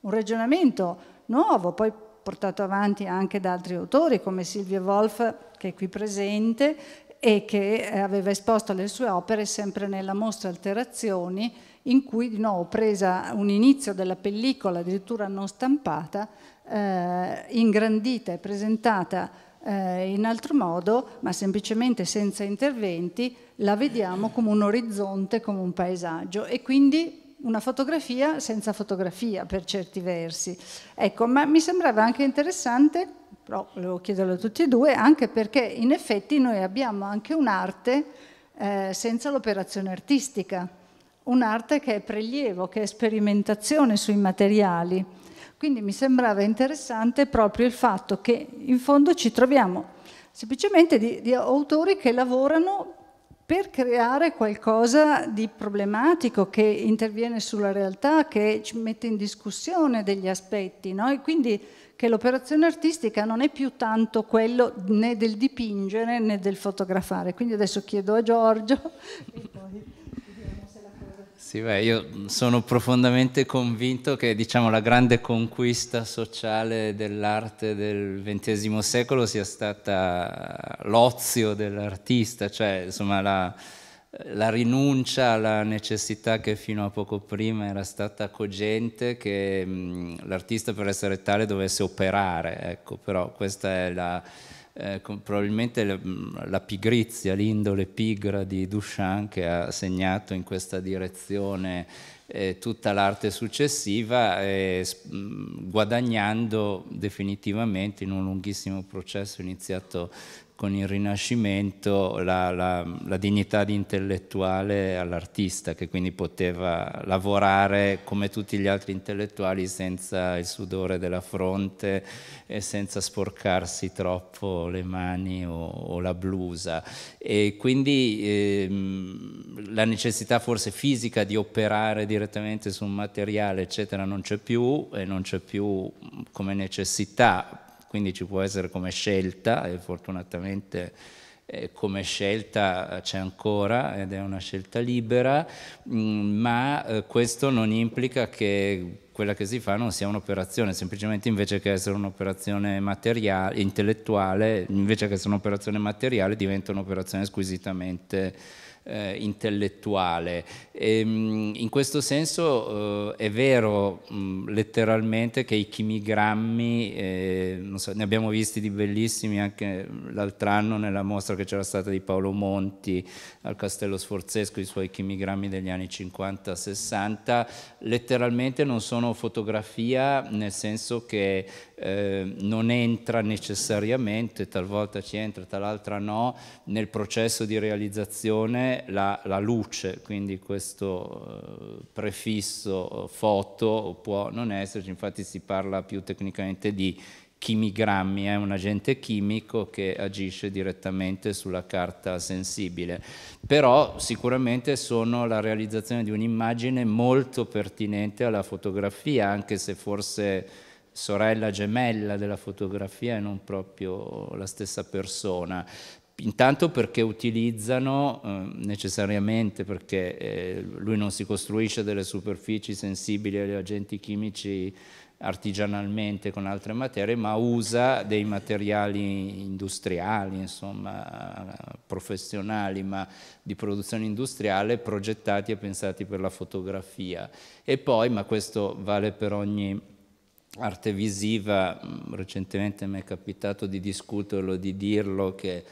un ragionamento nuovo, poi portato avanti anche da altri autori come Silvia Wolf che è qui presente e che eh, aveva esposto le sue opere sempre nella mostra Alterazioni in cui di nuovo presa un inizio della pellicola addirittura non stampata, eh, ingrandita e presentata eh, in altro modo, ma semplicemente senza interventi, la vediamo come un orizzonte, come un paesaggio e quindi una fotografia senza fotografia per certi versi. Ecco, ma mi sembrava anche interessante, però volevo chiederlo a tutti e due, anche perché in effetti noi abbiamo anche un'arte eh, senza l'operazione artistica, un'arte che è prelievo, che è sperimentazione sui materiali. Quindi mi sembrava interessante proprio il fatto che in fondo ci troviamo semplicemente di, di autori che lavorano per creare qualcosa di problematico che interviene sulla realtà, che ci mette in discussione degli aspetti, no? e quindi che l'operazione artistica non è più tanto quello né del dipingere né del fotografare. Quindi adesso chiedo a Giorgio. Sì, beh, io sono profondamente convinto che diciamo, la grande conquista sociale dell'arte del XX secolo sia stata l'ozio dell'artista, cioè insomma, la, la rinuncia alla necessità che fino a poco prima era stata cogente, che mh, l'artista per essere tale dovesse operare, ecco, però questa è la eh, probabilmente mm, la, pigrizia, l'indole pigra di Duchamp che ha segnato in questa direzione eh, tutta l'arte successiva, eh, mm, guadagnando definitivamente in un lunghissimo processo iniziato con il Rinascimento la, la, la dignità di intellettuale all'artista, che quindi poteva lavorare come tutti gli altri intellettuali senza il sudore della fronte e senza sporcarsi troppo le mani o, o la blusa. E quindi ehm, la necessità forse fisica di operare direttamente su un materiale, eccetera, non c'è più e non c'è più come necessità quindi ci può essere come scelta e fortunatamente eh, come scelta eh, c'è ancora ed è una scelta libera, mh, mm, ma eh, questo non implica che quella che si fa non sia un'operazione, semplicemente invece che essere un'operazione materiale, intellettuale, invece che essere un'operazione materiale diventa un'operazione squisitamente eh, intellettuale. E, ehm, in questo senso eh, è vero mh, mm, letteralmente che i chimigrammi, eh, so, ne abbiamo visti di bellissimi anche l'altro anno nella mostra che c'era stata di Paolo Monti al Castello Sforzesco, i suoi chimigrammi degli anni 50-60, letteralmente non sono fotografia nel senso che eh, non entra necessariamente, talvolta ci entra, tal'altra no, nel processo di realizzazione la, la luce, quindi questo eh, prefisso foto può non esserci, infatti si parla più tecnicamente di chimigrammi, è eh, un agente chimico che agisce direttamente sulla carta sensibile, però sicuramente sono la realizzazione di un'immagine molto pertinente alla fotografia, anche se forse sorella gemella della fotografia e non proprio la stessa persona. Intanto perché utilizzano eh, necessariamente, perché eh, lui non si costruisce delle superfici sensibili agli agenti chimici artigianalmente con altre materie, ma usa dei materiali industriali, insomma, professionali, ma di produzione industriale progettati e pensati per la fotografia. E poi, ma questo vale per ogni arte visiva, mm, recentemente mi è capitato di discuterlo, di dirlo, che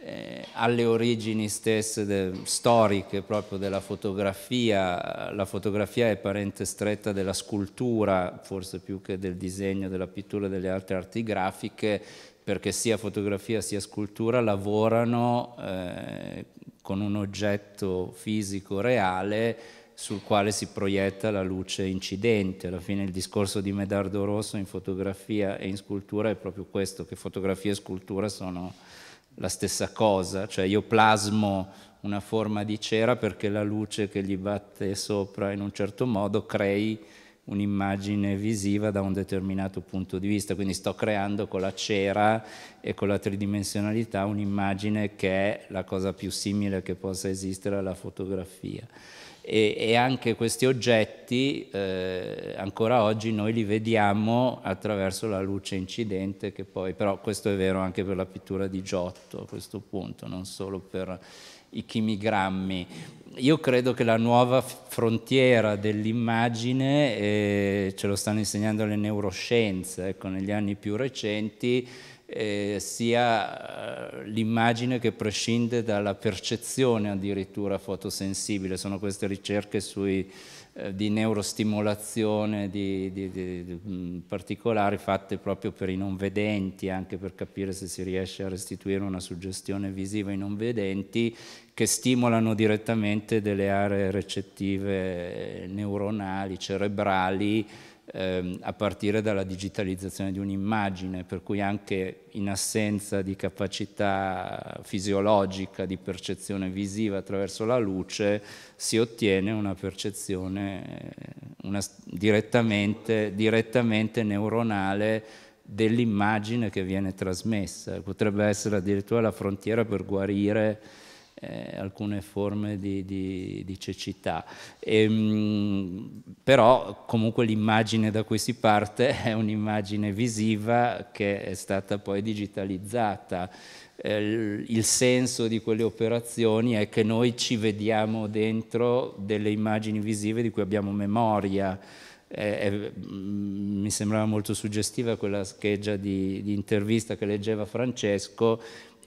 eh, alle origini stesse de, storiche proprio della fotografia, la fotografia è parente stretta della scultura, forse più che del disegno, della pittura e delle altre arti grafiche, perché sia fotografia sia scultura lavorano eh, con un oggetto fisico reale sul quale si proietta la luce incidente. Alla fine il discorso di Medardo Rosso in fotografia e in scultura è proprio questo, che fotografia e scultura sono la stessa cosa, cioè io plasmo una forma di cera perché la luce che gli batte sopra in un certo modo crei un'immagine visiva da un determinato punto di vista, quindi sto creando con la cera e con la tridimensionalità un'immagine che è la cosa più simile che possa esistere alla fotografia e, e anche questi oggetti eh, ancora oggi noi li vediamo attraverso la luce incidente che poi, però questo è vero anche per la pittura di Giotto a questo punto, non solo per i chimigrammi. Io credo che la nuova frontiera dell'immagine, eh, ce lo stanno insegnando le neuroscienze, ecco, negli anni più recenti, eh, sia eh, l'immagine che prescinde dalla percezione addirittura fotosensibile. Sono queste ricerche sui, eh, di neurostimolazione di, di, di, particolari fatte proprio per i non vedenti, anche per capire se si riesce a restituire una suggestione visiva ai non vedenti, che stimolano direttamente delle aree recettive neuronali, cerebrali Ehm, a partire dalla digitalizzazione di un'immagine, per cui anche in assenza di capacità fisiologica di percezione visiva attraverso la luce si ottiene una percezione eh, una, direttamente, direttamente neuronale dell'immagine che viene trasmessa, potrebbe essere addirittura la frontiera per guarire eh, alcune forme di, di, di cecità. E, ehm, mh, però comunque l'immagine da cui si parte è un'immagine visiva che è stata poi digitalizzata. Eh, il senso di quelle operazioni è che noi ci vediamo dentro delle immagini visive di cui abbiamo memoria. Eh, eh, mi sembrava molto suggestiva quella scheggia di, di intervista che leggeva Francesco,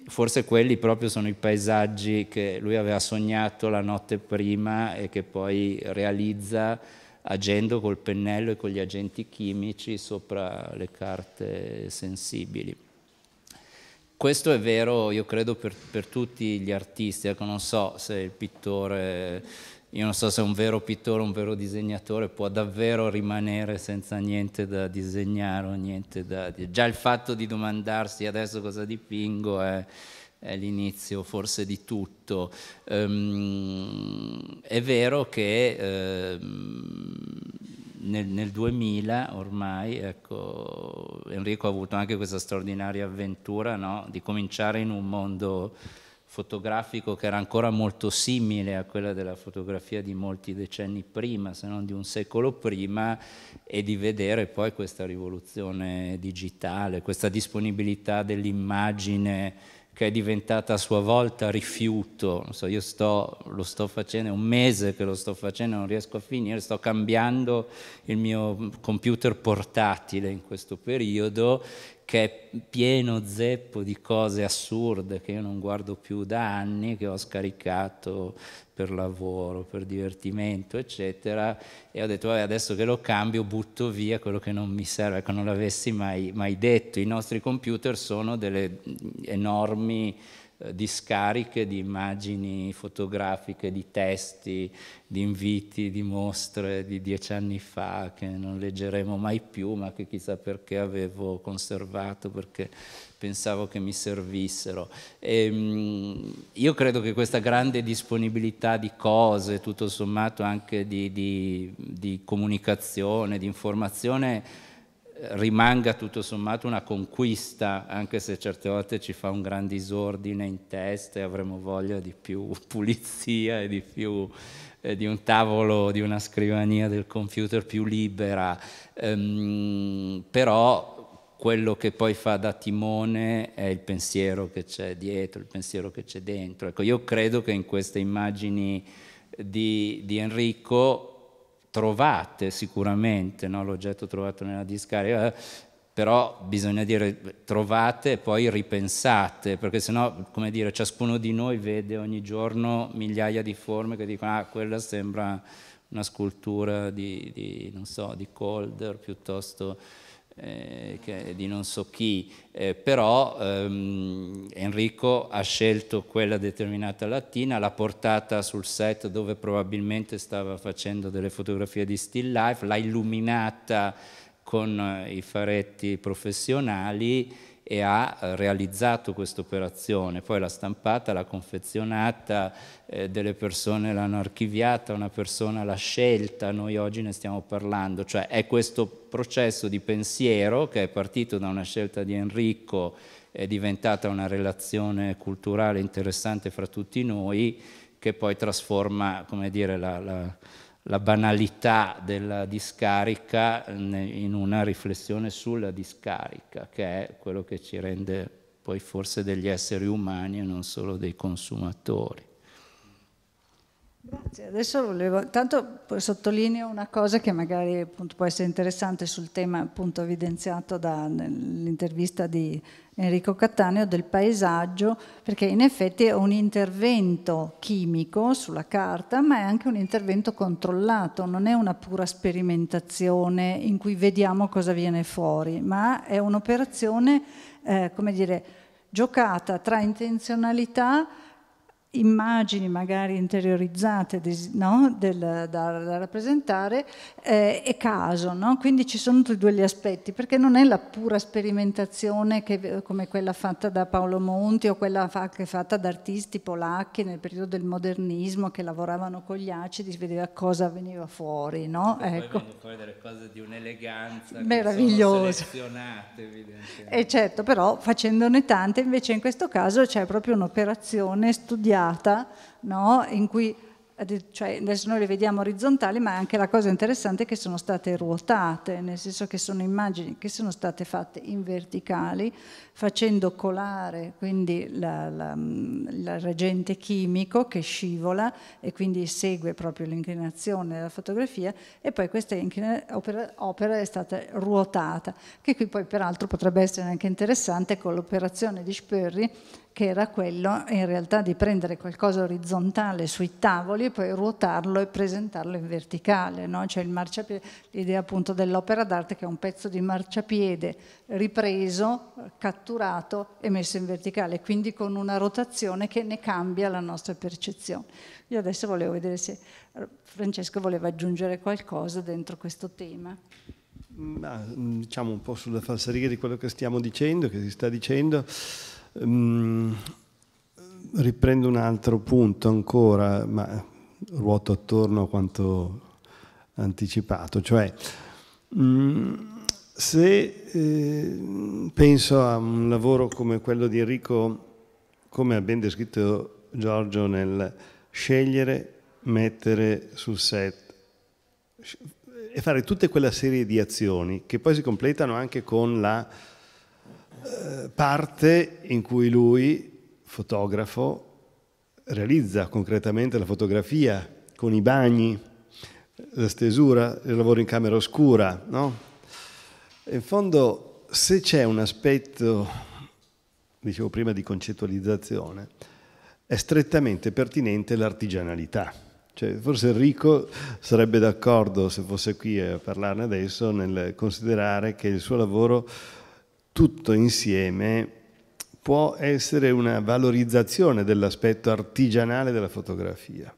forse quelli proprio sono i paesaggi che lui aveva sognato la notte prima e che poi realizza agendo col pennello e con gli agenti chimici sopra le carte sensibili. Questo è vero, io credo, per, per tutti gli artisti, ecco, non so se il pittore io non so se un vero pittore, un vero disegnatore può davvero rimanere senza niente da disegnare o niente da... Già il fatto di domandarsi adesso cosa dipingo è è l'inizio forse di tutto. Um, è vero che um, nel, nel, 2000 ormai ecco, Enrico ha avuto anche questa straordinaria avventura no? di cominciare in un mondo fotografico che era ancora molto simile a quella della fotografia di molti decenni prima, se non di un secolo prima, e di vedere poi questa rivoluzione digitale, questa disponibilità dell'immagine che è diventata a sua volta rifiuto. So, io sto, lo sto facendo, è un mese che lo sto facendo, non riesco a finire, sto cambiando il mio computer portatile in questo periodo che è pieno zeppo di cose assurde che io non guardo più da anni, che ho scaricato per lavoro, per divertimento, eccetera. E ho detto, vabbè, adesso che lo cambio butto via quello che non mi serve. Ecco, non l'avessi mai, mai detto. I nostri computer sono delle enormi eh, discariche di immagini fotografiche, di testi, di inviti, di mostre di dieci anni fa che non leggeremo mai più, ma che chissà perché avevo conservato, perché pensavo che mi servissero. E, ehm, io credo che questa grande disponibilità di cose, tutto sommato anche di, di, di comunicazione, di informazione, rimanga tutto sommato una conquista, anche se certe volte ci fa un gran disordine in testa e avremo voglia di più pulizia e di più di un tavolo, di una scrivania del computer più libera. Ehm, però quello che poi fa da timone è il pensiero che c'è dietro, il pensiero che c'è dentro. Ecco, io credo che in queste immagini di, di Enrico trovate sicuramente no? l'oggetto trovato nella discarica, però bisogna dire trovate e poi ripensate, perché sennò, come dire, ciascuno di noi vede ogni giorno migliaia di forme che dicono ah, quella sembra una scultura di, di non so, di Colder piuttosto eh, di non so chi, eh, però ehm, Enrico ha scelto quella determinata lattina, l'ha portata sul set dove probabilmente stava facendo delle fotografie di still life, l'ha illuminata con eh, i faretti professionali e ha eh, realizzato questa operazione, poi l'ha stampata, l'ha confezionata, eh, delle persone l'hanno archiviata, una persona l'ha scelta, noi oggi ne stiamo parlando, cioè è questo processo di pensiero che è partito da una scelta di Enrico, è diventata una relazione culturale interessante fra tutti noi, che poi trasforma, come dire, la, la la banalità della discarica in una riflessione sulla discarica, che è quello che ci rende poi forse degli esseri umani e non solo dei consumatori. Grazie, adesso volevo, intanto sottolineo una cosa che magari appunto, può essere interessante sul tema appunto evidenziato dall'intervista di Enrico Cattaneo del paesaggio, perché in effetti è un intervento chimico sulla carta, ma è anche un intervento controllato, non è una pura sperimentazione in cui vediamo cosa viene fuori, ma è un'operazione, eh, come dire, giocata tra intenzionalità immagini magari interiorizzate no? Del, da, da, rappresentare eh, è caso, no? quindi ci sono tutti e due gli aspetti, perché non è la pura sperimentazione che, come quella fatta da Paolo Monti o quella fa, fatta da artisti polacchi nel periodo del modernismo che lavoravano con gli acidi, si vedeva cosa veniva fuori. No? ecco. poi fuori delle cose di un'eleganza meravigliosa. E eh, certo, però facendone tante, invece in questo caso c'è proprio un'operazione studiata ondata, no? in cui eh, cioè, adesso noi le vediamo orizzontali, ma anche la cosa interessante è che sono state ruotate, nel senso che sono immagini che sono state fatte in verticali, facendo colare quindi il mm, reagente chimico che scivola e quindi segue proprio l'inclinazione della fotografia e poi questa opera, opera, è stata ruotata, che qui poi peraltro potrebbe essere anche interessante con l'operazione di Sperry che era quello in realtà di prendere qualcosa orizzontale sui tavoli e poi ruotarlo e presentarlo in verticale, no? cioè l'idea appunto dell'opera d'arte che è un pezzo di marciapiede ripreso, catturato e messo in verticale, quindi con una rotazione che ne cambia la nostra percezione. Io adesso volevo vedere se eh, Francesco voleva aggiungere qualcosa dentro questo tema. Mm, ma, mm, diciamo un po' sulla falsariga di quello che stiamo dicendo, che si sta dicendo. Ehm, riprendo un altro punto ancora, ma ruoto attorno a quanto anticipato, cioè mm, se ehm, penso a un lavoro come quello di Enrico, come ha ben descritto Giorgio nel scegliere, mettere sul set e fare tutta quella serie di azioni che poi si completano anche con la eh, parte in cui lui, fotografo, realizza concretamente la fotografia con i bagni, la stesura, il lavoro in camera oscura. No? In fondo, se c'è un aspetto, dicevo prima, di concettualizzazione, è strettamente pertinente l'artigianalità. Cioè, forse Enrico sarebbe d'accordo, se fosse qui a parlarne adesso, nel considerare che il suo lavoro tutto insieme può essere una valorizzazione dell'aspetto artigianale della fotografia,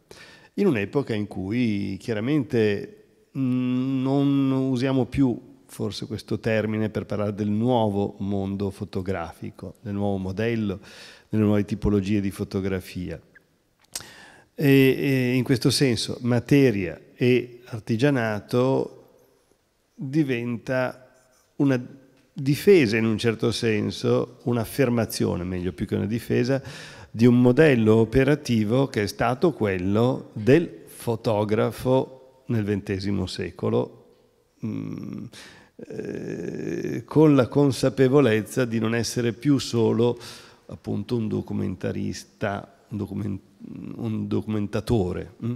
in un'epoca in cui chiaramente mm, non usiamo più forse questo termine per parlare del nuovo mondo fotografico, del nuovo modello, delle nuove tipologie di fotografia. E, e in questo senso materia e artigianato diventa una difesa in un certo senso, un'affermazione meglio più che una difesa, di un modello operativo che è stato quello del fotografo nel XX secolo, mm, eh, con la consapevolezza di non essere più solo appunto un documentarista, un, document un documentatore. Mh? Mm?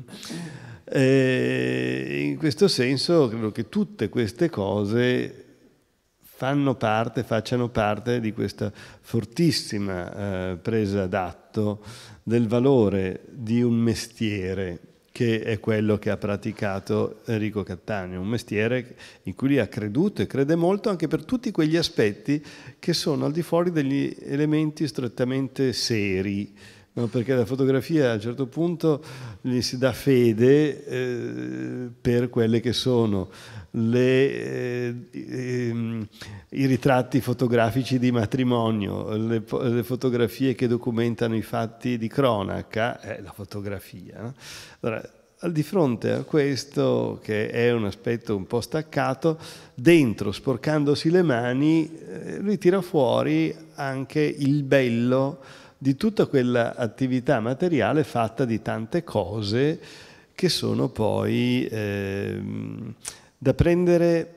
Eh, in questo senso credo che tutte queste cose fanno parte, facciano parte di questa fortissima eh, presa d'atto del valore di un mestiere che è quello che ha praticato Enrico Cattaneo, un mestiere in cui ha creduto e crede molto anche per tutti quegli aspetti che sono al di fuori degli elementi strettamente seri. No, perché la fotografia a un certo punto gli si dà fede eh, per quelle che sono le, eh, ehm, i, ritratti fotografici di matrimonio, le, le, fotografie che documentano i fatti di cronaca, eh, la fotografia. No? Allora, al di fronte a questo, che è un aspetto un po' staccato, dentro, sporcandosi le mani, eh, lui tira fuori anche il bello di tutta quella attività materiale fatta di tante cose che sono poi... Eh, da prendere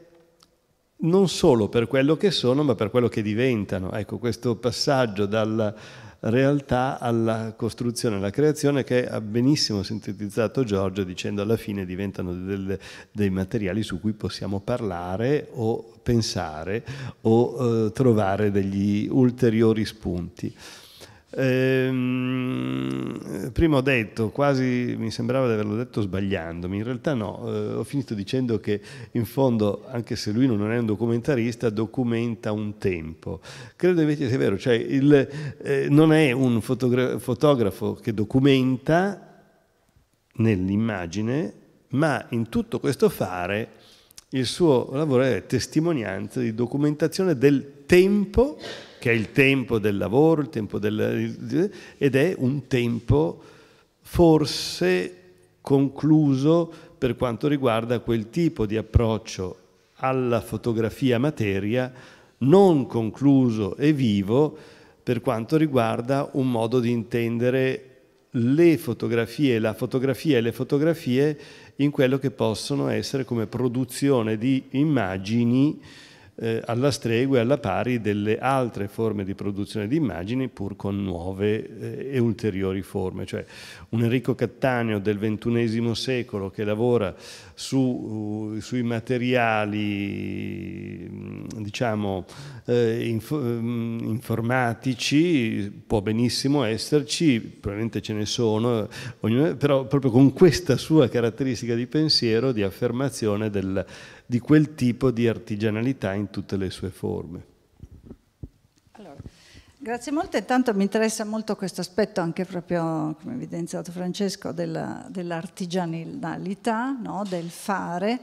non solo per quello che sono, ma per quello che diventano. Ecco, questo passaggio dalla realtà alla costruzione, alla creazione che ha benissimo sintetizzato Giorgio dicendo alla fine diventano delle, dei materiali su cui possiamo parlare o pensare o eh, trovare degli ulteriori spunti. Ehm, prima ho detto, quasi mi sembrava di averlo detto sbagliandomi, in realtà no, eh, ho finito dicendo che in fondo, anche se lui non è un documentarista, documenta un tempo. Credo invece sia vero, cioè il, eh, non è un fotogra- fotografo che documenta nell'immagine, ma in tutto questo fare il suo lavoro è testimonianza di documentazione del tempo che è il tempo del lavoro, il tempo del... ed è un tempo forse concluso per quanto riguarda quel tipo di approccio alla fotografia materia non concluso e vivo per quanto riguarda un modo di intendere le fotografie, la fotografia e le fotografie in quello che possono essere come produzione di immagini eh, alla stregua e alla pari delle altre forme di produzione di immagini, pur con nuove eh, e ulteriori forme. Cioè un Enrico Cattaneo del XXI secolo che lavora su, uh, sui materiali, mm, diciamo, eh, inf mm, informatici, può benissimo esserci, probabilmente ce ne sono, eh, ognuno, però proprio con questa sua caratteristica di pensiero, di affermazione del di quel tipo di artigianalità in tutte le sue forme. Allora, grazie molto, intanto mi interessa molto questo aspetto anche proprio, come evidenziato Francesco, della, dell'artigianalità, no? del fare,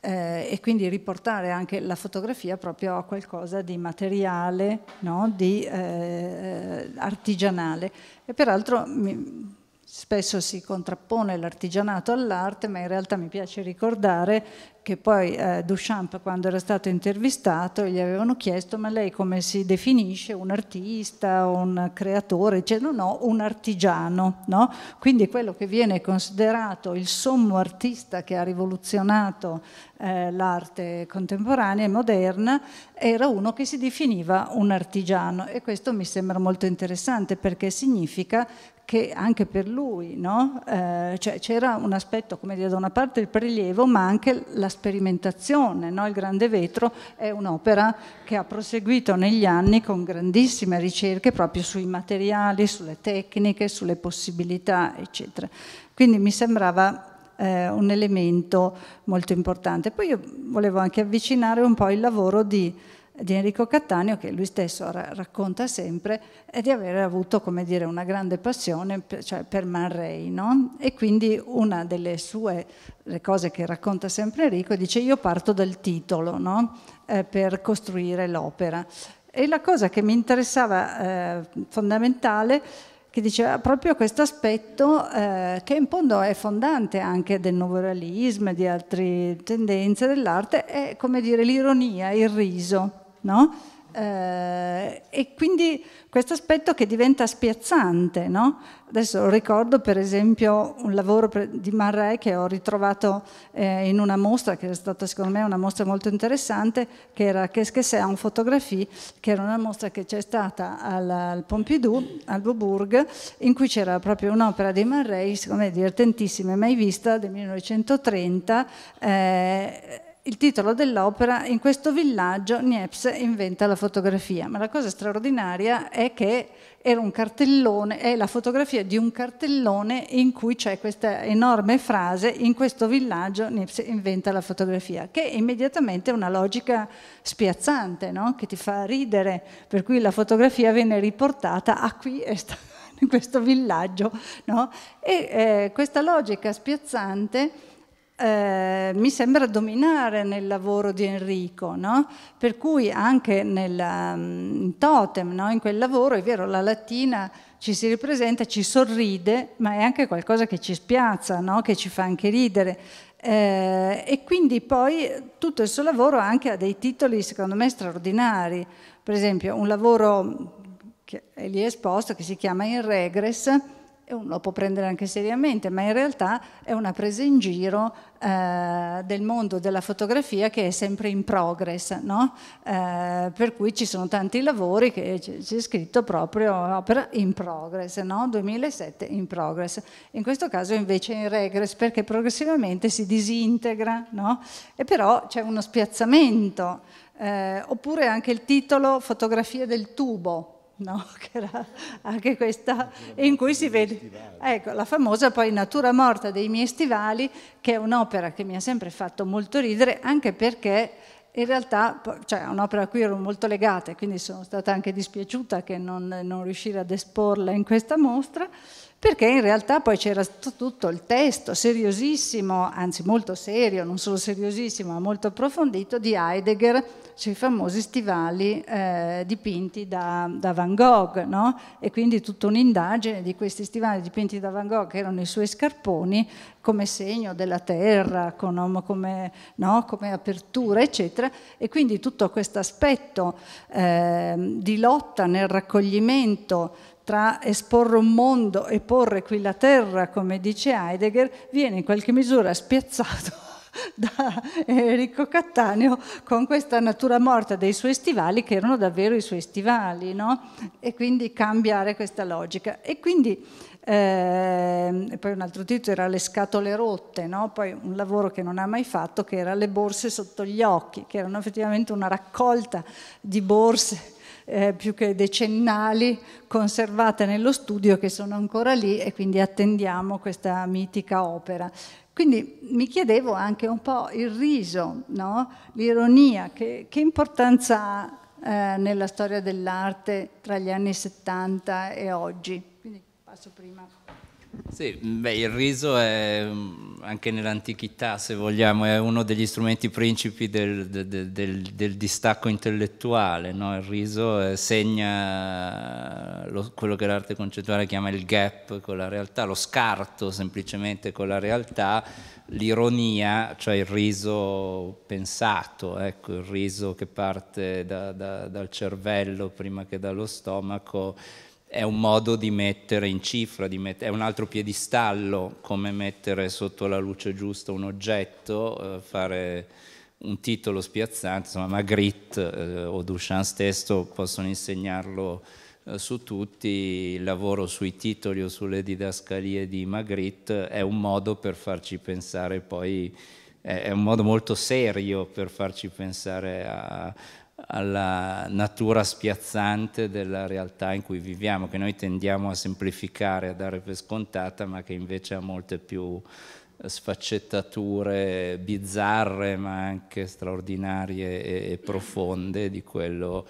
eh, e quindi riportare anche la fotografia proprio a qualcosa di materiale, no? di eh, artigianale. E peraltro mi, spesso si contrappone l'artigianato all'arte, ma in realtà mi piace ricordare che poi eh, Duchamp quando era stato intervistato gli avevano chiesto ma lei come si definisce un artista, un creatore? Dice no, no, un artigiano, no? Quindi quello che viene considerato il sommo artista che ha rivoluzionato eh, l'arte contemporanea e moderna, era uno che si definiva un artigiano e questo mi sembra molto interessante perché significa che anche per lui no? eh, cioè, c'era un aspetto, come dire, da una parte il prelievo, ma anche la sperimentazione. No? Il Grande Vetro è un'opera che ha proseguito negli anni con grandissime ricerche proprio sui materiali, sulle tecniche, sulle possibilità, eccetera. Quindi mi sembrava eh, un elemento molto importante. Poi io volevo anche avvicinare un po' il lavoro di, di Enrico Cattaneo, che lui stesso ra racconta sempre, è di aver avuto dire, una grande passione per, cioè, per Man Ray. No? E quindi una delle sue cose che racconta sempre Enrico dice io parto dal titolo no? eh, per costruire l'opera. E la cosa che mi interessava eh, fondamentale che diceva ah, proprio questo aspetto eh, che in fondo è fondante anche del nuovo realismo e di altre tendenze dell'arte, è come dire l'ironia, il riso, no? Eh, e quindi questo aspetto che diventa spiazzante. No? Adesso ricordo per esempio un lavoro di Marray che ho ritrovato eh, in una mostra, che è stata secondo me una mostra molto interessante, che era Qu'est-ce que c'est en photographie, che era una mostra che c'è stata al, al Pompidou, al Beaubourg, in cui c'era proprio un'opera di Marray, secondo me divertentissima, mai vista, del 1930. Eh, il titolo dell'opera In questo villaggio Niepce inventa la fotografia, ma la cosa straordinaria è che era un cartellone, è la fotografia di un cartellone in cui c'è questa enorme frase In questo villaggio Niepce inventa la fotografia, che è immediatamente è una logica spiazzante, no? che ti fa ridere, per cui la fotografia viene riportata a qui e sta in questo villaggio. No? E eh, questa logica spiazzante eh, mi sembra dominare nel lavoro di Enrico, no? per cui anche nel um, totem, no? in quel lavoro, è vero, la latina ci si ripresenta, ci sorride, ma è anche qualcosa che ci spiazza, no? che ci fa anche ridere. Eh, e quindi poi tutto il suo lavoro anche ha dei titoli secondo me straordinari, per esempio un lavoro che è lì esposto che si chiama In Regress, uno lo può prendere anche seriamente, ma in realtà è una presa in giro eh, del mondo della fotografia che è sempre in progress, no? eh, per cui ci sono tanti lavori che c'è scritto proprio opera in progress, no? 2007 in progress, in questo caso invece in regress perché progressivamente si disintegra no? e però c'è uno spiazzamento, eh, oppure anche il titolo Fotografie del tubo, no? che era anche questa, in cui si vede ecco, la famosa poi Natura morta dei miei stivali, che è un'opera che mi ha sempre fatto molto ridere, anche perché in realtà cioè, è un'opera a cui ero molto legata, quindi sono stata anche dispiaciuta che non, non riuscire ad esporla in questa mostra perché in realtà poi c'era tutto il testo seriosissimo, anzi molto serio, non solo seriosissimo, ma molto approfondito, di Heidegger sui famosi stivali eh, dipinti da, da, Van Gogh, no? e quindi tutta un'indagine di questi stivali dipinti da Van Gogh, che erano i suoi scarponi, come segno della terra, um, come, no? come apertura, eccetera, e quindi tutto questo aspetto eh, di lotta nel raccoglimento tra esporre un mondo e porre qui la terra, come dice Heidegger, viene in qualche misura spiazzato da Enrico Cattaneo con questa natura morta dei suoi stivali che erano davvero i suoi stivali, no? E quindi cambiare questa logica. E quindi eh, e poi un altro titolo era Le scatole rotte, no? poi un lavoro che non ha mai fatto che era Le borse sotto gli occhi, che erano effettivamente una raccolta di borse eh, più che decennali conservate nello studio che sono ancora lì e quindi attendiamo questa mitica opera. Quindi mi chiedevo anche un po' il riso, no? l'ironia, che, che, importanza ha eh, nella storia dell'arte tra gli anni 70 e oggi. Quindi passo prima. Sì, beh, il riso è mm, anche nell'antichità, se vogliamo, è uno degli strumenti principi del, del, del, del distacco intellettuale. No? Il riso eh, segna lo, quello che l'arte concettuale chiama il gap con la realtà, lo scarto semplicemente con la realtà, l'ironia, cioè il riso pensato, ecco, il riso che parte da, da, dal cervello prima che dallo stomaco è un modo di mettere in cifra, met- è un altro piedistallo come mettere sotto la luce giusta un oggetto, eh, fare un titolo spiazzante, insomma Magritte eh, o Duchamp stesso possono insegnarlo eh, su tutti, il lavoro sui titoli o sulle didascalie di Magritte è un modo per farci pensare poi, è un modo molto serio per farci pensare a, alla natura spiazzante della realtà in cui viviamo, che noi tendiamo a semplificare, a dare per scontata, ma che invece ha molte più eh, sfaccettature bizzarre, ma anche straordinarie e, e profonde di quello,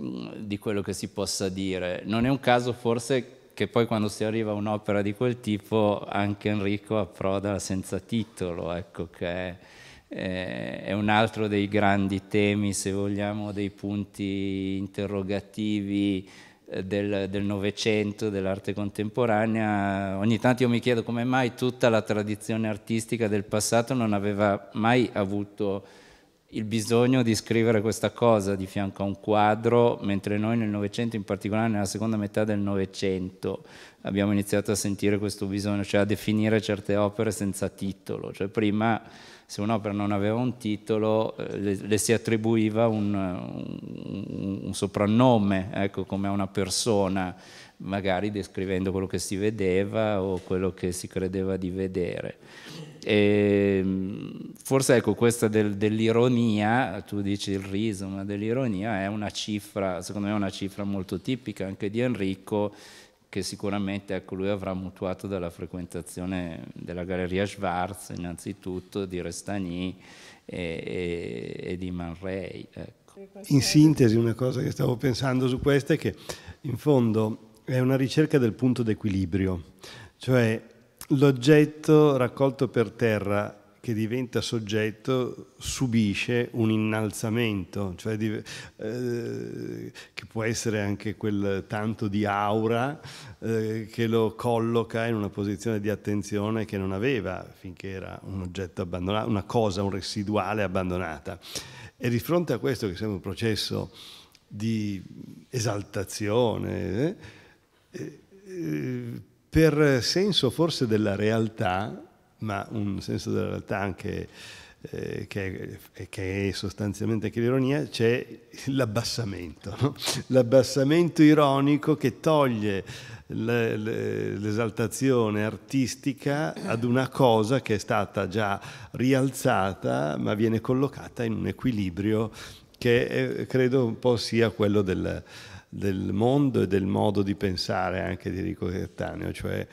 mm, di quello che si possa dire. Non è un caso forse che poi quando si arriva a un'opera di quel tipo anche Enrico approda senza titolo, ecco che è eh, è un altro dei grandi temi, se vogliamo, dei punti interrogativi eh, del, del Novecento, dell'arte contemporanea. Ogni tanto io mi chiedo come mai tutta la tradizione artistica del passato non aveva mai avuto il bisogno di scrivere questa cosa di fianco a un quadro, mentre noi nel Novecento, in particolare nella seconda metà del Novecento, abbiamo iniziato a sentire questo bisogno, cioè a definire certe opere senza titolo. Cioè prima se un'opera non aveva un titolo eh, le, le si attribuiva un, un, un soprannome, ecco, come a una persona, magari descrivendo quello che si vedeva o quello che si credeva di vedere. E ehm, forse ecco questa del, dell'ironia, tu dici il riso, ma dell'ironia è una cifra, secondo me è una cifra molto tipica anche di Enrico che sicuramente ecco, lui avrà mutuato dalla frequentazione della Galleria Schwarz, innanzitutto di Restagny e, e, e di Man Ray. Ecco. In sintesi, una cosa che stavo pensando su questo è che in fondo è una ricerca del punto d'equilibrio, cioè l'oggetto raccolto per terra che diventa soggetto subisce un innalzamento, cioè, eh, che può essere anche quel tanto di aura eh, che lo colloca in una posizione di attenzione che non aveva finché era un oggetto abbandonato, una cosa, un residuale abbandonata. E di fronte a questo che sembra un processo di esaltazione, eh, eh, per senso forse della realtà, ma un senso della realtà anche eh, che, è, eh, che, è, sostanzialmente anche l'ironia, c'è l'abbassamento, no? l'abbassamento ironico che toglie l'esaltazione artistica ad una cosa che è stata già rialzata ma viene collocata in un equilibrio che è, eh, credo un po' sia quello del, del, mondo e del modo di pensare anche di Rico Cattaneo, cioè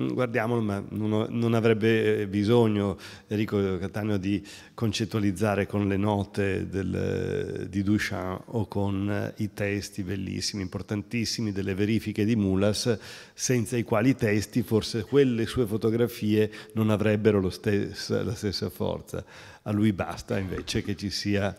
Mm, guardiamolo, ma non, non avrebbe eh, bisogno Enrico Cattaneo di concettualizzare con le note del, eh, di Duchamp o con eh, i testi bellissimi, importantissimi delle verifiche di Mulas, senza i quali testi forse quelle sue fotografie non avrebbero stesso, la stessa forza. A lui basta invece che ci sia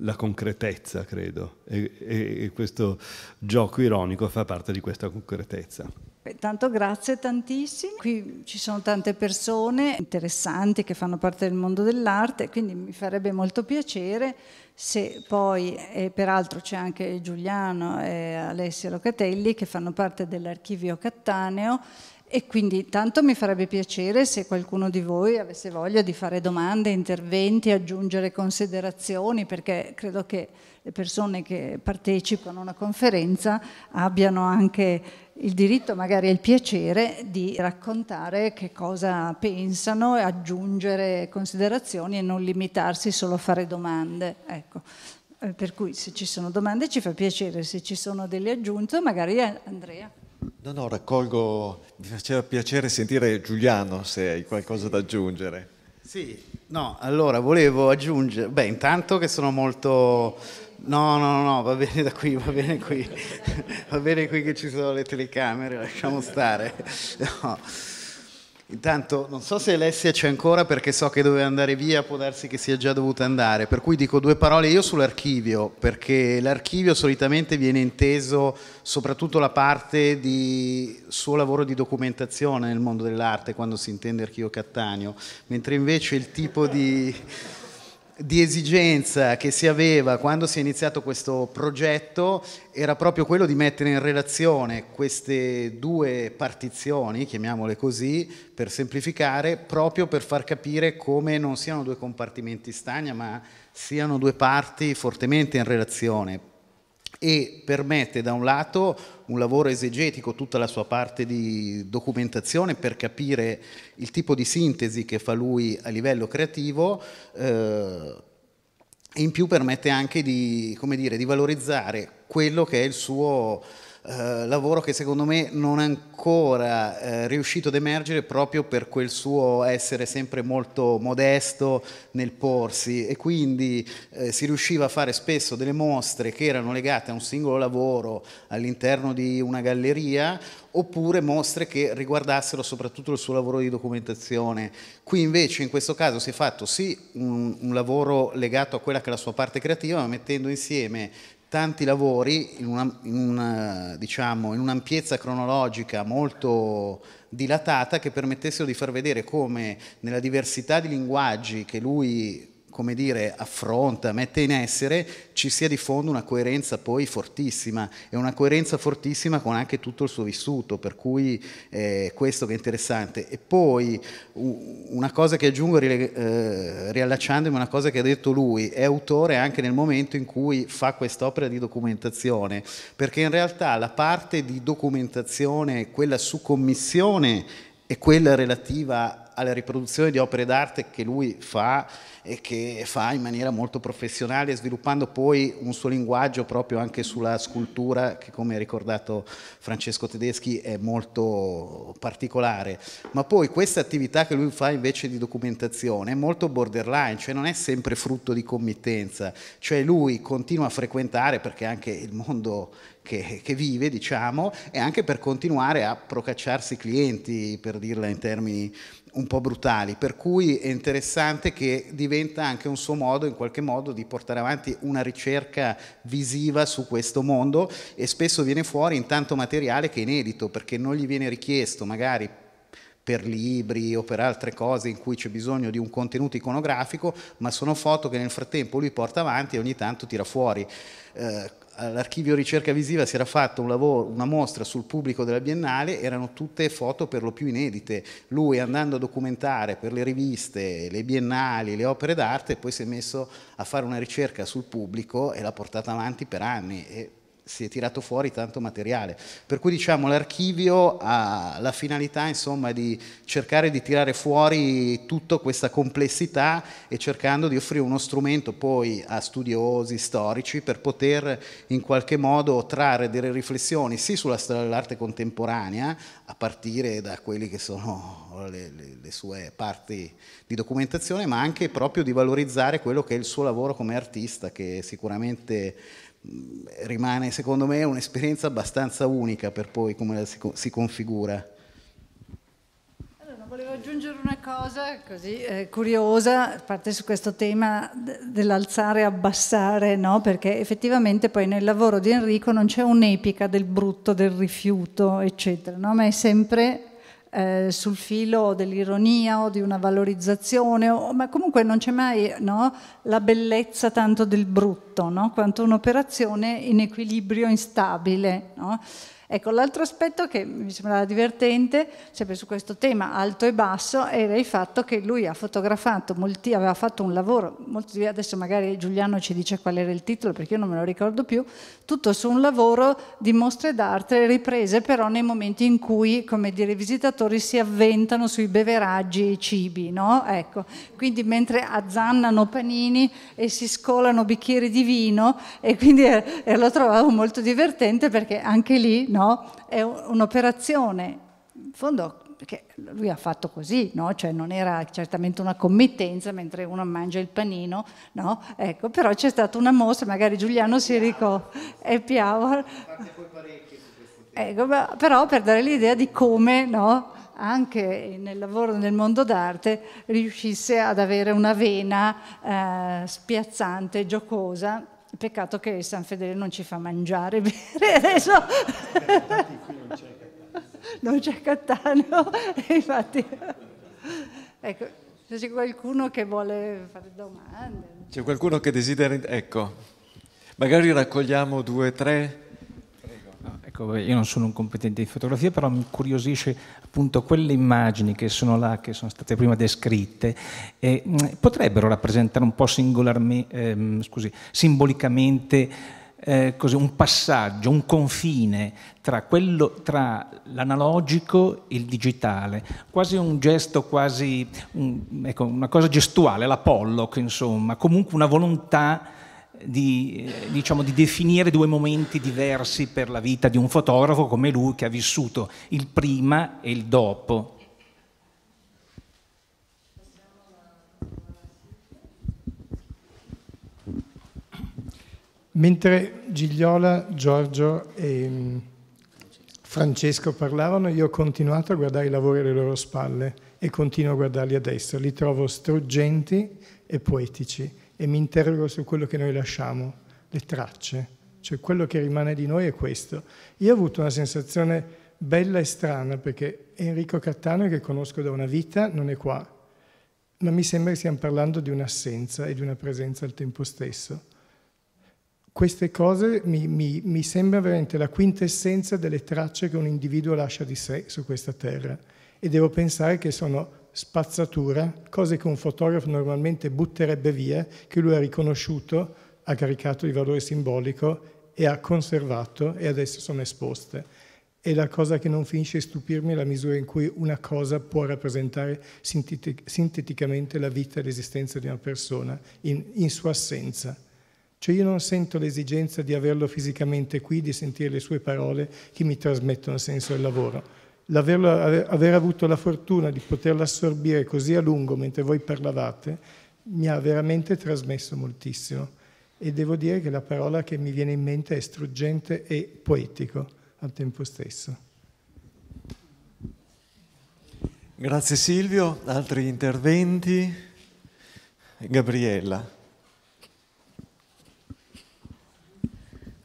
la concretezza, credo, e, e, questo gioco ironico fa parte di questa concretezza. tanto grazie tantissimo, qui ci sono tante persone interessanti che fanno parte del mondo dell'arte, quindi mi farebbe molto piacere se poi, e peraltro c'è anche Giuliano e Alessia Locatelli che fanno parte dell'archivio Cattaneo, e quindi tanto mi farebbe piacere se qualcuno di voi avesse voglia di fare domande, interventi, aggiungere considerazioni, perché credo che le persone che partecipano a una conferenza abbiano anche il diritto, magari il piacere, di raccontare che cosa pensano e aggiungere considerazioni e non limitarsi solo a fare domande. Ecco. Eh, per cui se ci sono domande ci fa piacere, se ci sono delle aggiunte magari Andrea. No, no, raccolgo, mi faceva piacere sentire Giuliano se hai qualcosa da aggiungere. Sì, no, allora volevo aggiungere, beh intanto che sono molto... No, no, no, va bene da qui, va bene qui, va bene qui che ci sono le telecamere, lasciamo stare. No. Intanto non so se Alessia c'è ancora perché so che doveva andare via, può darsi che sia già dovuta andare, per cui dico due parole io sull'archivio, perché l'archivio solitamente viene inteso soprattutto la parte di suo lavoro di documentazione nel mondo dell'arte, quando si intende archivio Cattaneo, mentre invece il tipo di di esigenza che si aveva quando si è iniziato questo progetto era proprio quello di mettere in relazione queste due partizioni, chiamiamole così, per semplificare, proprio per far capire come non siano due compartimenti stagni, ma siano due parti fortemente in relazione e permette da un lato un lavoro esegetico, tutta la sua parte di documentazione per capire il tipo di sintesi che fa lui a livello creativo. Eh, e in più permette anche di, dire, di valorizzare quello che è il suo, eh, lavoro che secondo me non è ancora eh, riuscito ad emergere proprio per quel suo essere sempre molto modesto nel porsi e quindi eh, si riusciva a fare spesso delle mostre che erano legate a un singolo lavoro all'interno di una galleria oppure mostre che riguardassero soprattutto il suo lavoro di documentazione. Qui invece in questo caso si è fatto sì un, un lavoro legato a quella che è la sua parte creativa, ma mettendo insieme tanti lavori in, una, in, una, diciamo, in un'ampiezza cronologica molto dilatata che permettessero di far vedere come nella diversità di linguaggi che lui come dire, affronta, mette in essere, ci sia di fondo una coerenza poi fortissima e una coerenza fortissima con anche tutto il suo vissuto, per cui eh, questo che è interessante. E poi una cosa che aggiungo eh, riallacciandomi a una cosa che ha detto lui, è autore anche nel momento in cui fa quest'opera di documentazione, perché in realtà la parte di documentazione, quella su commissione e quella relativa a alla riproduzione di opere d'arte che lui fa e che fa in maniera molto professionale, sviluppando poi un suo linguaggio proprio anche sulla scultura che come ha ricordato Francesco Tedeschi è molto particolare. Ma poi questa attività che lui fa invece di documentazione è molto borderline, cioè non è sempre frutto di committenza, cioè lui continua a frequentare perché anche il mondo che, che, vive, diciamo, e anche per continuare a procacciarsi clienti, per dirla in termini un po' brutali, per cui è interessante che diventa anche un suo modo in qualche modo di portare avanti una ricerca visiva su questo mondo e spesso viene fuori in tanto materiale che è inedito perché non gli viene richiesto magari per libri o per altre cose in cui c'è bisogno di un contenuto iconografico, ma sono foto che nel frattempo lui porta avanti e ogni tanto tira fuori. Eh, all'archivio ricerca visiva si era fatto un una mostra sul pubblico della Biennale, erano tutte foto per lo più inedite. Lui andando a documentare per le riviste, le biennali, le opere d'arte, poi si è messo a fare una ricerca sul pubblico e l'ha portata avanti per anni. E si è tirato fuori tanto materiale. Per cui diciamo l'archivio ha la finalità insomma, di cercare di tirare fuori tutta questa complessità e cercando di offrire uno strumento poi a studiosi, storici, per poter in qualche modo trarre delle riflessioni sì sulla storia dell'arte contemporanea, a partire da quelle che sono le, le, le sue parti di documentazione, ma anche proprio di valorizzare quello che è il suo lavoro come artista, che sicuramente rimane secondo me un'esperienza abbastanza unica per poi come si, si configura. volevo aggiungere una cosa così eh, curiosa, a parte su questo tema dell'alzare e abbassare, no? perché effettivamente poi nel lavoro di Enrico non c'è un'epica del brutto, del rifiuto, eccetera, no? ma è sempre eh, sul filo dell'ironia o di una valorizzazione, o, ma comunque non c'è mai no, la bellezza tanto del brutto, no? quanto un'operazione in equilibrio instabile. No? Ecco, l'altro aspetto che mi sembrava divertente, sempre su questo tema alto e basso, era il fatto che lui ha fotografato, molti, aveva fatto un lavoro, molti, adesso magari Giuliano ci dice qual era il titolo perché io non me lo ricordo più, tutto su un lavoro di mostre d'arte riprese però nei momenti in cui, come dire, i visitatori si avventano sui beveraggi e i cibi, no? Ecco, quindi mentre azzannano panini e si scolano bicchieri di vino e quindi eh, lo trovavo molto divertente perché anche lì no? È un'operazione, in fondo, che lui ha fatto così, no? Cioè non era certamente una committenza mentre uno mangia il panino, no? Ecco, però c'è stata una mossa, magari Giuliano si ricò e Piavo. Ecco, però per dare l'idea di come, no? anche nel lavoro nel mondo d'arte riuscisse ad avere una vena eh, spiazzante, giocosa Peccato che San Fedele non ci fa mangiare bene adesso. Non c'è Cattaneo, infatti. Ecco, c'è qualcuno che vuole fare domande. C'è qualcuno che desidera... Ecco, magari raccogliamo due, tre... Ecco, io non sono un competente di fotografia, però mi curiosisce appunto quelle immagini che sono là, che sono state prima descritte, eh, potrebbero rappresentare un po' ehm, scusi, simbolicamente eh, così, un passaggio, un confine tra, quello, tra l'analogico e il digitale, quasi un gesto, quasi un, ecco, una cosa gestuale, la Pollock, insomma, comunque una volontà di, eh, diciamo, di, definire due momenti diversi per la vita di un fotografo come lui che ha vissuto il prima e il dopo. Mentre Gigliola, Giorgio e mm, Francesco parlavano, io ho continuato a guardare i lavori alle loro spalle e continuo a guardarli adesso. Li trovo struggenti e poetici e mi interrogo su quello che noi lasciamo, le tracce, cioè quello che rimane di noi è questo. Io ho avuto una sensazione bella e strana perché Enrico Cattaneo, che conosco da una vita, non è qua, ma mi sembra che stiamo parlando di un'assenza e di una presenza al tempo stesso. Queste cose mi, mi, mi sembra veramente la quintessenza delle tracce che un individuo lascia di sé su questa terra e devo pensare che sono spazzatura, cose che un fotografo normalmente butterebbe via, che lui ha riconosciuto, ha caricato di valore simbolico e ha conservato e adesso sono esposte. E la cosa che non finisce di stupirmi è la misura in cui una cosa può rappresentare sintetic sinteticamente la vita e l'esistenza di una persona in, in sua assenza. Cioè io non sento l'esigenza di averlo fisicamente qui, di sentire le sue parole che mi trasmettono il senso del lavoro Aver, aver avuto la fortuna di poterla assorbire così a lungo mentre voi parlavate mi ha veramente trasmesso moltissimo e devo dire che la parola che mi viene in mente è struggente e poetico al tempo stesso. Grazie Silvio, altri interventi? Gabriella.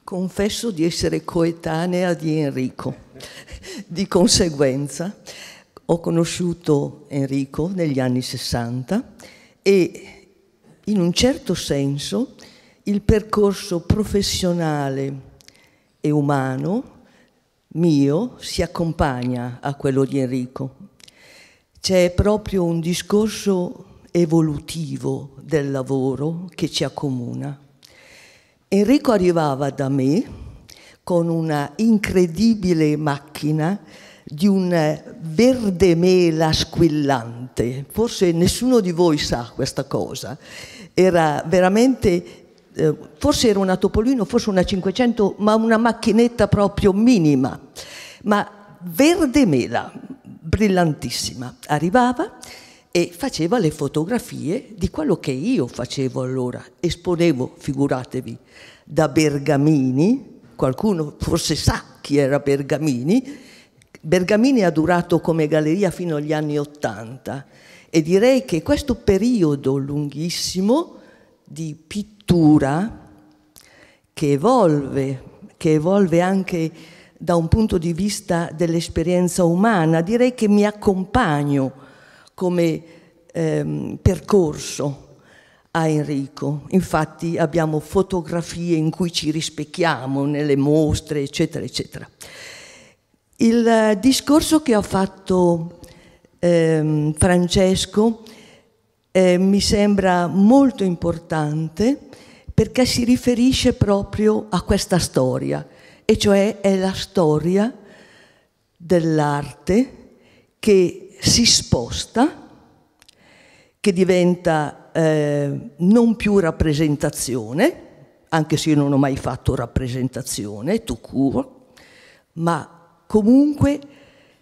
Confesso di essere coetanea di Enrico di conseguenza ho conosciuto Enrico negli anni 60 e in un certo senso il percorso professionale e umano mio si accompagna a quello di Enrico. C'è proprio un discorso evolutivo del lavoro che ci accomuna. Enrico arrivava da me con una incredibile macchina di un verde mela squillante. Forse nessuno di voi sa questa cosa. Era veramente, eh, forse era una Topolino, forse una 500, ma una macchinetta proprio minima. Ma verde mela, brillantissima. Arrivava e faceva le fotografie di quello che io facevo allora. Esponevo, figuratevi, da Bergamini, qualcuno forse sa chi era Bergamini, Bergamini ha durato come galleria fino agli anni Ottanta e direi che questo periodo lunghissimo di pittura che evolve, che evolve anche da un punto di vista dell'esperienza umana, direi che mi accompagno come ehm, percorso a Enrico. Infatti abbiamo fotografie in cui ci rispecchiamo nelle mostre, eccetera, eccetera. Il eh, discorso che ha fatto eh, Francesco eh, mi sembra molto importante perché si riferisce proprio a questa storia, e cioè è la storia dell'arte che si sposta, che diventa eh, non più rappresentazione, anche se io non ho mai fatto rappresentazione, tu court, ma comunque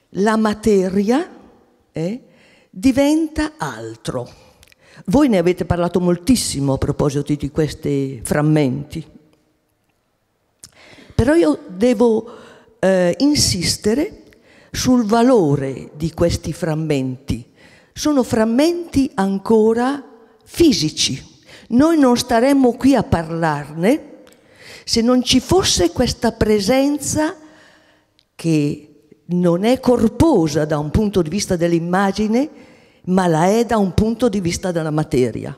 la materia eh, diventa altro. Voi ne avete parlato moltissimo a proposito di questi frammenti, però io devo eh, insistere sul valore di questi frammenti. Sono frammenti ancora fisici. Noi non staremmo qui a parlarne se non ci fosse questa presenza che non è corposa da un punto di vista dell'immagine, ma la è da un punto di vista della materia.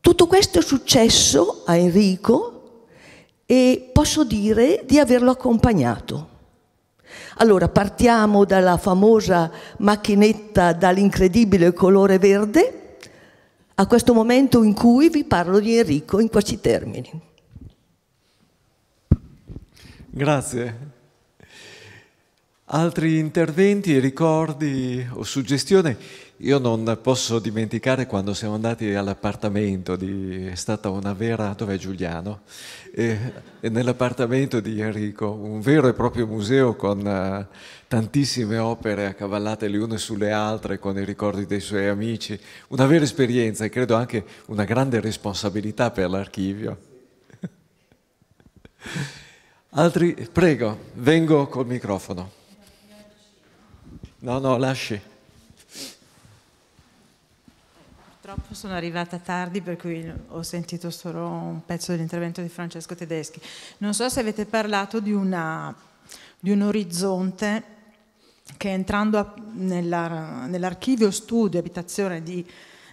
Tutto questo è successo a Enrico e posso dire di averlo accompagnato. Allora partiamo dalla famosa macchinetta dall'incredibile colore verde a questo momento in cui vi parlo di Enrico in questi termini. Grazie. Altri interventi, ricordi o suggestioni? Io non posso dimenticare quando siamo andati all'appartamento, di, è stata una vera, dove Giuliano? E, e nell'appartamento di Enrico, un vero e proprio museo con uh, tantissime opere accavallate le une sulle altre, con i ricordi dei suoi amici, una vera esperienza e credo anche una grande responsabilità per l'archivio. Altri, prego, vengo col microfono. No, no, lasci. Purtroppo sono arrivata tardi per cui ho sentito solo un pezzo dell'intervento di Francesco Tedeschi. Non so se avete parlato di, una, di un orizzonte che entrando a, nella, nell'archivio studio abitazione di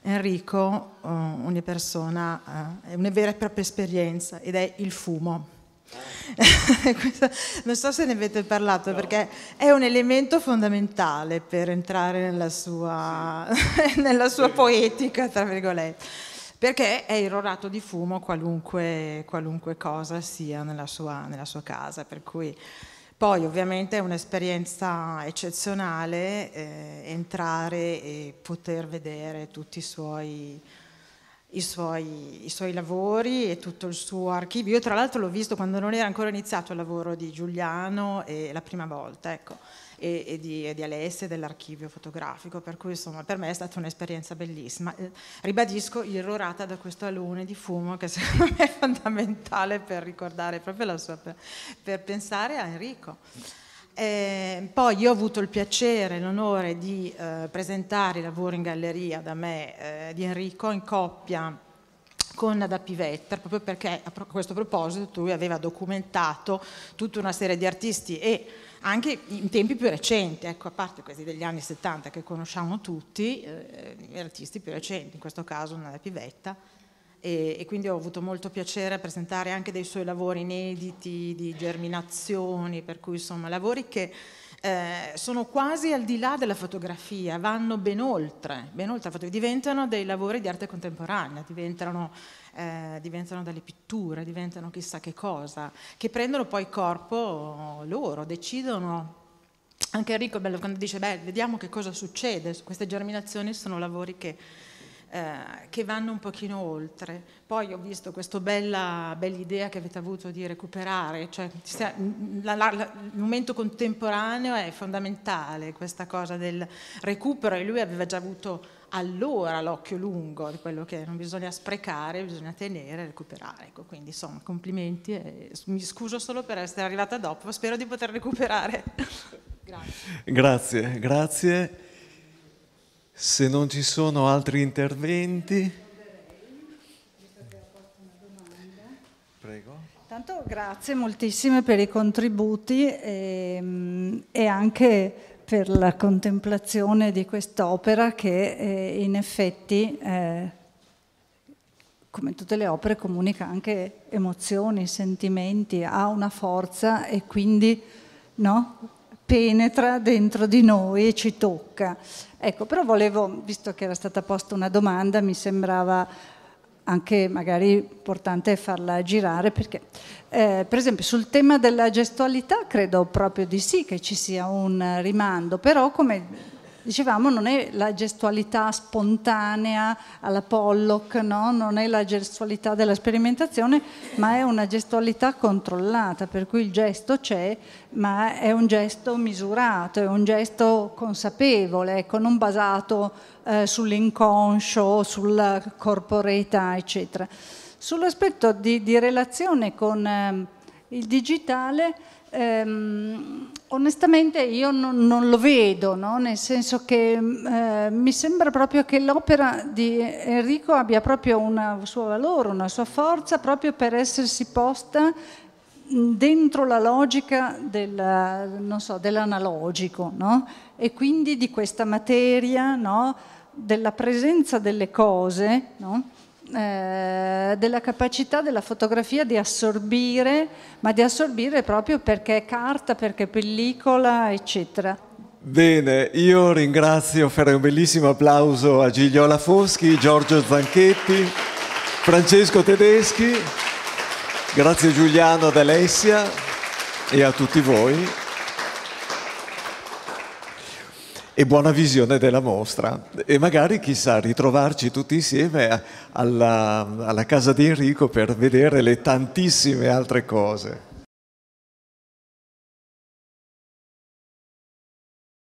Enrico, uh, ogni persona, uh, è una vera e propria esperienza ed è il fumo. non so se ne avete parlato no. perché è un elemento fondamentale per entrare nella sua, sì. nella sua sì. poetica, tra virgolette, perché è irrorato di fumo qualunque, qualunque cosa sia nella sua, nella sua casa, per cui... Poi ovviamente è un'esperienza eccezionale eh, entrare e poter vedere tutti i suoi i suoi, i suoi, lavori e tutto il suo archivio. Io tra l'altro l'ho visto quando non era ancora iniziato il lavoro di Giuliano e la prima volta, ecco, e, e, di, di Alessia dell'archivio fotografico, per cui insomma per me è stata un'esperienza bellissima. Eh, ribadisco, irrorata da questo alone di fumo che secondo me è fondamentale per ricordare proprio la sua, per, per pensare a Enrico. Eh, poi io ho avuto il piacere e l'onore di eh, presentare i lavori in galleria da me, eh, di Enrico, in coppia con Ada Pivetter, proprio perché a questo proposito lui aveva documentato tutta una serie di artisti e anche in tempi più recenti, ecco, a parte questi degli anni 70 che conosciamo tutti, eh, gli artisti più recenti, in questo caso Ada Pivetta, e, e, quindi ho avuto molto piacere a presentare anche dei suoi lavori inediti di germinazioni, per cui insomma lavori che eh, sono quasi al di là della fotografia, vanno ben oltre, ben oltre diventano dei lavori di arte contemporanea, diventano, eh, diventano delle pitture, diventano chissà che cosa, che prendono poi corpo loro, decidono anche Enrico Bello quando dice, beh, vediamo che cosa succede, queste germinazioni sono lavori che eh, che vanno un pochino oltre. Poi ho visto questa bella, bella idea che avete avuto di recuperare, cioè la, la, la, il momento contemporaneo è fondamentale, questa cosa del recupero e lui aveva già avuto allora l'occhio lungo di quello che non bisogna sprecare, bisogna tenere e recuperare. Ecco, quindi insomma complimenti e mi scuso solo per essere arrivata dopo, spero di poter recuperare. grazie. Grazie, grazie. Se non ci sono altri interventi. Prego. Tanto grazie moltissime per i contributi e, ehm, e anche per la contemplazione di quest'opera che eh, in effetti, eh, come tutte le opere, comunica anche emozioni, sentimenti, ha una forza e quindi no, penetra dentro di noi e ci tocca. Ecco, però volevo, visto che era stata posta una domanda, mi sembrava anche magari importante farla girare perché eh, per esempio sul tema della gestualità credo proprio di sì che ci sia un rimando, però come dicevamo, non è la gestualità spontanea alla Pollock, no? non è la gestualità della sperimentazione, ma è una gestualità controllata, per cui il gesto c'è, ma è un gesto misurato, è un gesto consapevole, ecco, non basato eh, sull'inconscio, sulla corporeità, eccetera. Sull'aspetto di, di relazione con eh, il digitale, ehm, onestamente io non, non lo vedo, no? nel senso che mm, eh, mi sembra proprio che l'opera di Enrico abbia proprio un suo valore, una sua forza, proprio per essersi posta mm, dentro la logica del, so, dell'analogico no? e quindi di questa materia, no? della presenza delle cose. No? Eh, della capacità della fotografia di assorbire, ma di assorbire proprio perché è carta, perché è pellicola, eccetera. Bene, io ringrazio, farei un bellissimo applauso a Gigliola Foschi, Giorgio Zanchetti, Francesco Tedeschi, grazie Giuliano ad Alessia e a tutti voi. e buona visione della mostra e magari chissà ritrovarci tutti insieme alla, alla casa di Enrico per vedere le tantissime altre cose.